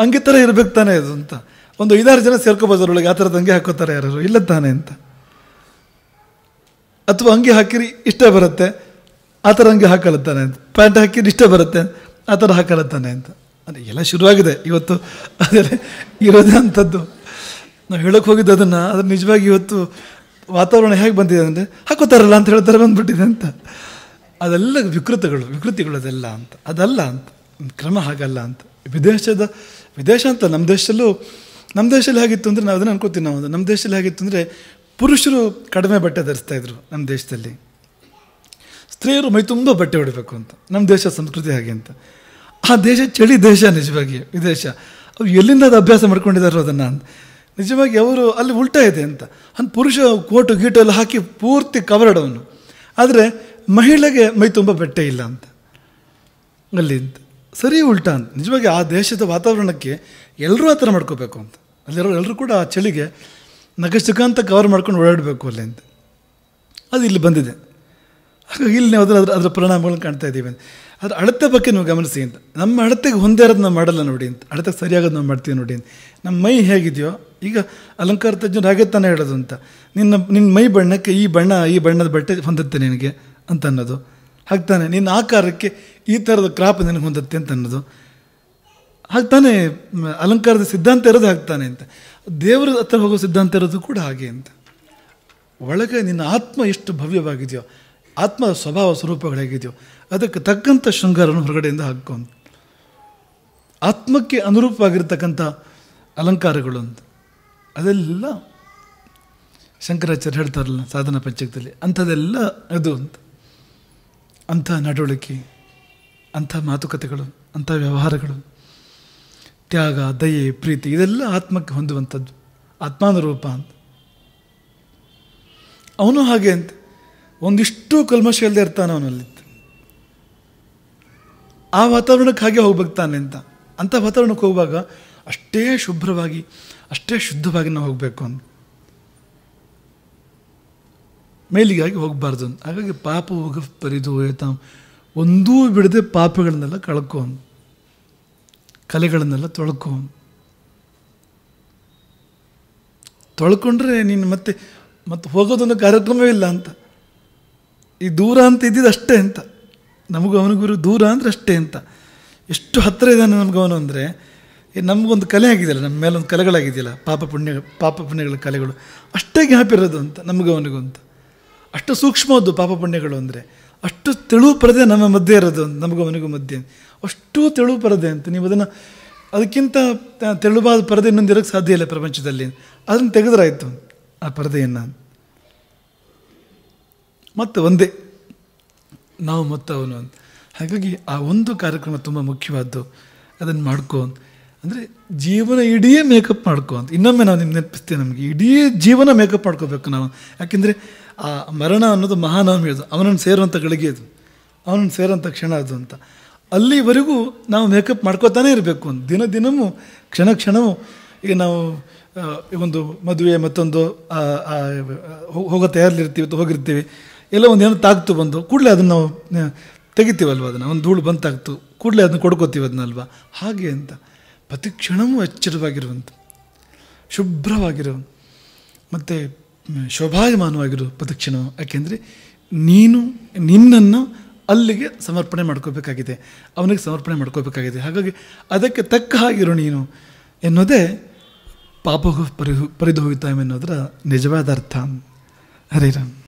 ಅಂಗಿ ಥರ ಇರಬೇಕು ತಾನೇ ಅದು ಅಂತ ಒಂದು ಐದಾರು ಜನ ಅದರೊಳಗೆ ಆ ಥರದ ಅಂಗಿ ಹಾಕೋತಾರೆ ಯಾರು ಇಲ್ಲ ತಾನೆ ಅಂತ ಅಥವಾ ಅಂಗಿ ಹಾಕಿರಿ ಇಷ್ಟ ಬರುತ್ತೆ ಆ ಥರ ಅಂಗಿ ತಾನೆ ಅಂತ ಪ್ಯಾಂಟ್ ಹಾಕಿರಿ ಇಷ್ಟ ಬರುತ್ತೆ ಆ ಥರ ತಾನೆ ಅಂತ ಅಂದರೆ ಎಲ್ಲ ಶುರುವಾಗಿದೆ ಇವತ್ತು ಅದರಲ್ಲಿ ಇರೋದೇ ಅಂಥದ್ದು ನಾವು ಹೇಳೋಕ್ಕೆ ಹೋಗಿದ್ದು ಅದನ್ನು ಆದರೆ ನಿಜವಾಗಿ ಇವತ್ತು ವಾತಾವರಣ ಹೇಗೆ ಬಂದಿದೆ ಅಂದರೆ ಹಾಕೋತಾರಲ್ಲ ಅಂತ ಹೇಳ್ತಾರೆ ಬಂದುಬಿಟ್ಟಿದೆ ಅಂತ ಅದೆಲ್ಲ ವಿಕೃತಗಳು ವಿಕೃತಿಗಳು ಅದೆಲ್ಲ ಅಂತ ಅದಲ್ಲ ಅಂತ ಕ್ರಮ ಹಾಗಲ್ಲ ಅಂತ ವಿದೇಶದ ವಿದೇಶ ಅಂತ ನಮ್ಮ ದೇಶದಲ್ಲೂ ನಮ್ಮ ದೇಶದಲ್ಲಿ ಹೇಗಿತ್ತು ಅಂದರೆ ನಾವು ಅದನ್ನು ಅನ್ಕೋತೀವಿ ನಾವು ನಮ್ಮ ದೇಶದಲ್ಲಿ ಹೇಗಿತ್ತು ಅಂದರೆ ಪುರುಷರು ಕಡಿಮೆ ಬಟ್ಟೆ ಧರಿಸ್ತಾ ಇದ್ರು ನಮ್ಮ ದೇಶದಲ್ಲಿ ಸ್ತ್ರೀಯರು ಮೈ ತುಂಬ ಬಟ್ಟೆ ಹೊಡಿಬೇಕು ಅಂತ ನಮ್ಮ ದೇಶ ಸಂಸ್ಕೃತಿ ಹಾಗೆ ಅಂತ ಆ ದೇಶ ಚಳಿ ದೇಶ ನಿಜವಾಗಿ ವಿದೇಶ ಅವ್ರು ಎಲ್ಲಿಂದ ಅದು ಅಭ್ಯಾಸ ಮಾಡ್ಕೊಂಡಿದ್ದಾರೋ ಅದನ್ನು ಅಂತ ನಿಜವಾಗಿ ಅವರು ಅಲ್ಲಿ ಉಲ್ಟಾ ಇದೆ ಅಂತ ಅಂದ್ ಪುರುಷ ಕೋಟು ಗೀಟು ಎಲ್ಲ ಹಾಕಿ ಪೂರ್ತಿ ಕವರ್ಡ್ ಅವನು ಆದರೆ ಮಹಿಳೆಗೆ ಮೈ ತುಂಬ ಬೆಟ್ಟೆ ಇಲ್ಲ ಅಂತ ಅಲ್ಲಿ ಅಂತ ಸರಿ ಉಲ್ಟಾ ಅಂತ ನಿಜವಾಗಿ ಆ ದೇಶದ ವಾತಾವರಣಕ್ಕೆ ಎಲ್ಲರೂ ಆ ಥರ ಮಾಡ್ಕೋಬೇಕು ಅಂತ ಅಲ್ಲಿರೋ ಎಲ್ಲರೂ ಕೂಡ ಆ ಚಳಿಗೆ ನಗಸುಖಾಂತ ಕವರ್ ಮಾಡ್ಕೊಂಡು ಓಡಾಡಬೇಕು ಅಲ್ಲಿ ಅಂತ ಅದು ಇಲ್ಲಿ ಬಂದಿದೆ ಹಾಗಾಗಿ ಇಲ್ಲಿ ನಾವು ಅದರ ಅದರ ಪರಿಣಾಮಗಳನ್ನು ಕಾಣ್ತಾ ಇದ್ದೀವಿ ಅಂತ ಅದರ ಅಳತೆ ಬಗ್ಗೆ ನೀವು ಗಮನಿಸಿ ಅಂತ ನಮ್ಮ ಅಳತೆಗೆ ಹೊಂದೇ ಇರೋದು ನಾವು ಮಾಡಲ್ಲ ನೋಡಿ ಅಂತ ಅಳತೆಗೆ ಸರಿಯಾಗೋದು ನಾವು ಮಾಡ್ತೀವಿ ನೋಡಿ ಅಂತ ನಮ್ಮ ಮೈ ಹೇಗಿದೆಯೋ ಈಗ ಅಲಂಕಾರ ತಜ್ಞರು ಹಾಗೆ ತಾನೇ ಹೇಳೋದು ಅಂತ ನಿನ್ನ ನಿನ್ನ ಮೈ ಬಣ್ಣಕ್ಕೆ ಈ ಬಣ್ಣ ಈ ಬಣ್ಣದ ಬಟ್ಟೆ ಹೊಂದುತ್ತೆ ನಿನಗೆ ಅಂತ ಅನ್ನೋದು ಹಾಗ್ತಾನೆ ನಿನ್ನ ಆಕಾರಕ್ಕೆ ಈ ಥರದ ಕ್ರಾಪ್ ನಿನಗೆ ಹೊಂದುತ್ತೆ ಅಂತ ಅನ್ನೋದು ಹಾಗ್ತಾನೆ ಅಲಂಕಾರದ ಸಿದ್ಧಾಂತ ಇರೋದು ಹಾಕ್ತಾನೆ ಅಂತ ದೇವರ ಹತ್ರ ಹೋಗೋ ಸಿದ್ಧಾಂತ ಇರೋದು ಕೂಡ ಹಾಗೆ ಅಂತ ಒಳಗೆ ನಿನ್ನ ಆತ್ಮ ಎಷ್ಟು ಭವ್ಯವಾಗಿದೆಯೋ ಆತ್ಮ ಸ್ವಭಾವ ಹೇಗಿದೆಯೋ ಅದಕ್ಕೆ ತಕ್ಕಂಥ ಶೃಂಗಾರವನ್ನು ಹೊರಗಡೆಯಿಂದ ಹಾಕ್ಕೊಂಡು ಆತ್ಮಕ್ಕೆ ಅನುರೂಪವಾಗಿರ್ತಕ್ಕಂಥ ಅಲಂಕಾರಗಳು ಅಂತ ಅದೆಲ್ಲ ಶಂಕರಾಚಾರ್ಯ ಹೇಳ್ತಾರಲ್ಲ ಸಾಧನ ಪಂಚಕದಲ್ಲಿ ಅಂಥದೆಲ್ಲ ಅದು ಅಂತ ಅಂಥ ನಡವಳಿಕೆ ಅಂಥ ಮಾತುಕತೆಗಳು ಅಂಥ ವ್ಯವಹಾರಗಳು ತ್ಯಾಗ ದಯೆ ಪ್ರೀತಿ ಇದೆಲ್ಲ ಆತ್ಮಕ್ಕೆ ಹೊಂದುವಂಥದ್ದು ಆತ್ಮಾನುರೂಪ ಅಂತ ಅವನು ಹಾಗೆ ಅಂತ ಒಂದಿಷ್ಟು ಕಲ್ಮಶ ಇಲ್ಲದೆ ಇರ್ತಾನೆ ಅವನಲ್ಲಿ ಆ ವಾತಾವರಣಕ್ಕೆ ಹಾಗೆ ತಾನೆ ಅಂತ ಅಂಥ ವಾತಾವರಣಕ್ಕೆ ಹೋಗುವಾಗ ಅಷ್ಟೇ ಶುಭ್ರವಾಗಿ ಅಷ್ಟೇ ಶುದ್ಧವಾಗಿ ನಾವು ಹೋಗಬೇಕು ಅಂತ ಮೇಲಿಗಾಗಿ ಹೋಗಬಾರ್ದು ಹಾಗಾಗಿ ಪಾಪ ಹೋಗ ಪರಿದು ಹೋಯ್ತ ಒಂದೂ ಬಿಡದೆ ಪಾಪಗಳನ್ನೆಲ್ಲ ಕಳ್ಕೊ ಕಲೆಗಳನ್ನೆಲ್ಲ ತೊಳ್ಕೊ ತೊಳ್ಕೊಂಡ್ರೆ ನೀನು ಮತ್ತೆ ಮತ್ತೆ ಹೋಗೋದೊಂದು ಕಾರ್ಯಕ್ರಮವೇ ಇಲ್ಲ ಅಂತ ಈ ದೂರ ಅಂತ ಇದ್ದಿದ್ದು ಅಷ್ಟೇ ಅಂತ ನಮಗೂ ಅವನಿಗೂ ದೂರ ಅಂದರೆ ಅಷ್ಟೇ ಅಂತ ಎಷ್ಟು ಹತ್ತಿರ ಇದ್ದಾನೆ ಅವನು ಅಂದರೆ ನಮಗೊಂದು ಕಲೆ ಆಗಿದೆಯಲ್ಲ ನಮ್ಮ ಮೇಲೊಂದು ಕಲೆಗಳಾಗಿದೆಯಲ್ಲ ಪಾಪ ಪುಣ್ಯ ಪಾಪ ಪುಣ್ಯಗಳ ಕಲೆಗಳು ಅಷ್ಟೇ ಇರೋದು ಅಂತ ಅವನಿಗೂ ಅಂತ ಅಷ್ಟು ಸೂಕ್ಷ್ಮದ್ದು ಪಾಪ ಪುಣ್ಯಗಳು ಅಂದರೆ ಅಷ್ಟು ತೆಳು ಪರದೆ ನಮ್ಮ ಮಧ್ಯೆ ಇರೋದು ಅಂತ ಅವನಿಗೂ ಮಧ್ಯೆ ಅಷ್ಟು ತೆಳು ಪರದೆ ಅಂತ ನೀವು ಅದನ್ನು ಅದಕ್ಕಿಂತ ತೆಳುವಾದ ಪರದೆ ಇನ್ನೊಂದು ಇರೋಕ್ಕೆ ಸಾಧ್ಯ ಇಲ್ಲ ಪ್ರಪಂಚದಲ್ಲಿ ಅದನ್ನು ತೆಗೆದ್ರಾಯ್ತು ಆ ಪರದೆಯನ್ನು ಮತ್ತು ಒಂದೇ ನಾವು ಮತ್ತು ಅವನು ಅಂತ ಹಾಗಾಗಿ ಆ ಒಂದು ಕಾರ್ಯಕ್ರಮ ತುಂಬ ಮುಖ್ಯವಾದ್ದು ಅದನ್ನು ಮಾಡ್ಕೋ ಅಂತ ಅಂದರೆ ಜೀವನ ಇಡೀ ಮೇಕಪ್ ಮಾಡ್ಕೊ ಅಂತ ಇನ್ನೊಮ್ಮೆ ನಾವು ನಿಮ್ಗೆ ನಮಗೆ ಇಡೀ ಜೀವನ ಮೇಕಪ್ ಮಾಡ್ಕೋಬೇಕು ನಾವು ಯಾಕೆಂದರೆ ಆ ಮರಣ ಅನ್ನೋದು ಮಹಾನವಮಿ ಅದು ಅವನನ್ನು ಸೇರುವಂಥ ಗಳಿಗೆ ಅದು ಅವನನ್ನು ಸೇರೋಂಥ ಕ್ಷಣ ಅದು ಅಂತ ಅಲ್ಲಿವರೆಗೂ ನಾವು ಮೇಕಪ್ ಮಾಡ್ಕೋತಾನೆ ಇರಬೇಕು ಅಂತ ದಿನ ದಿನವೂ ಕ್ಷಣ ಕ್ಷಣವೂ ಈಗ ನಾವು ಒಂದು ಮದುವೆ ಮತ್ತೊಂದು ಹೋಗೋ ತಯಾರಿಲಿರ್ತೀವಿ ಹೋಗಿರ್ತೀವಿ ಎಲ್ಲ ಒಂದೇನು ತಾಗ್ತು ಬಂದು ಕೂಡಲೇ ಅದನ್ನು ನಾವು ತೆಗಿತೀವಲ್ವ ಅದನ್ನು ಒಂದು ಧೂಳು ಬಂದು ತಾಗ್ತು ಕೂಡಲೇ ಅದನ್ನು ಕೊಡ್ಕೋತೀವಿ ಅದನ್ನಲ್ವ ಹಾಗೆ ಅಂತ ಪ್ರತಿಕ್ಷಣವೂ ಎಚ್ಚರವಾಗಿರುವಂಥ ಶುಭ್ರವಾಗಿರೋ ಮತ್ತು ಶೋಭಾಯಮಾನವಾಗಿರೋ ಕ್ಷಣ ಯಾಕೆಂದರೆ ನೀನು ನಿನ್ನನ್ನು ಅಲ್ಲಿಗೆ ಸಮರ್ಪಣೆ ಮಾಡ್ಕೋಬೇಕಾಗಿದೆ ಅವನಿಗೆ ಸಮರ್ಪಣೆ ಮಾಡ್ಕೋಬೇಕಾಗಿದೆ ಹಾಗಾಗಿ ಅದಕ್ಕೆ ತಕ್ಕ ಹಾಗಿರು ನೀನು ಎನ್ನುವುದೇ ಪಾಪ ಪರಿ ಪರಿದು ಹೋಗುತ್ತಾ ಎನ್ನುವುದರ ನಿಜವಾದ ಅರ್ಥ ಹರಿರಾಮ್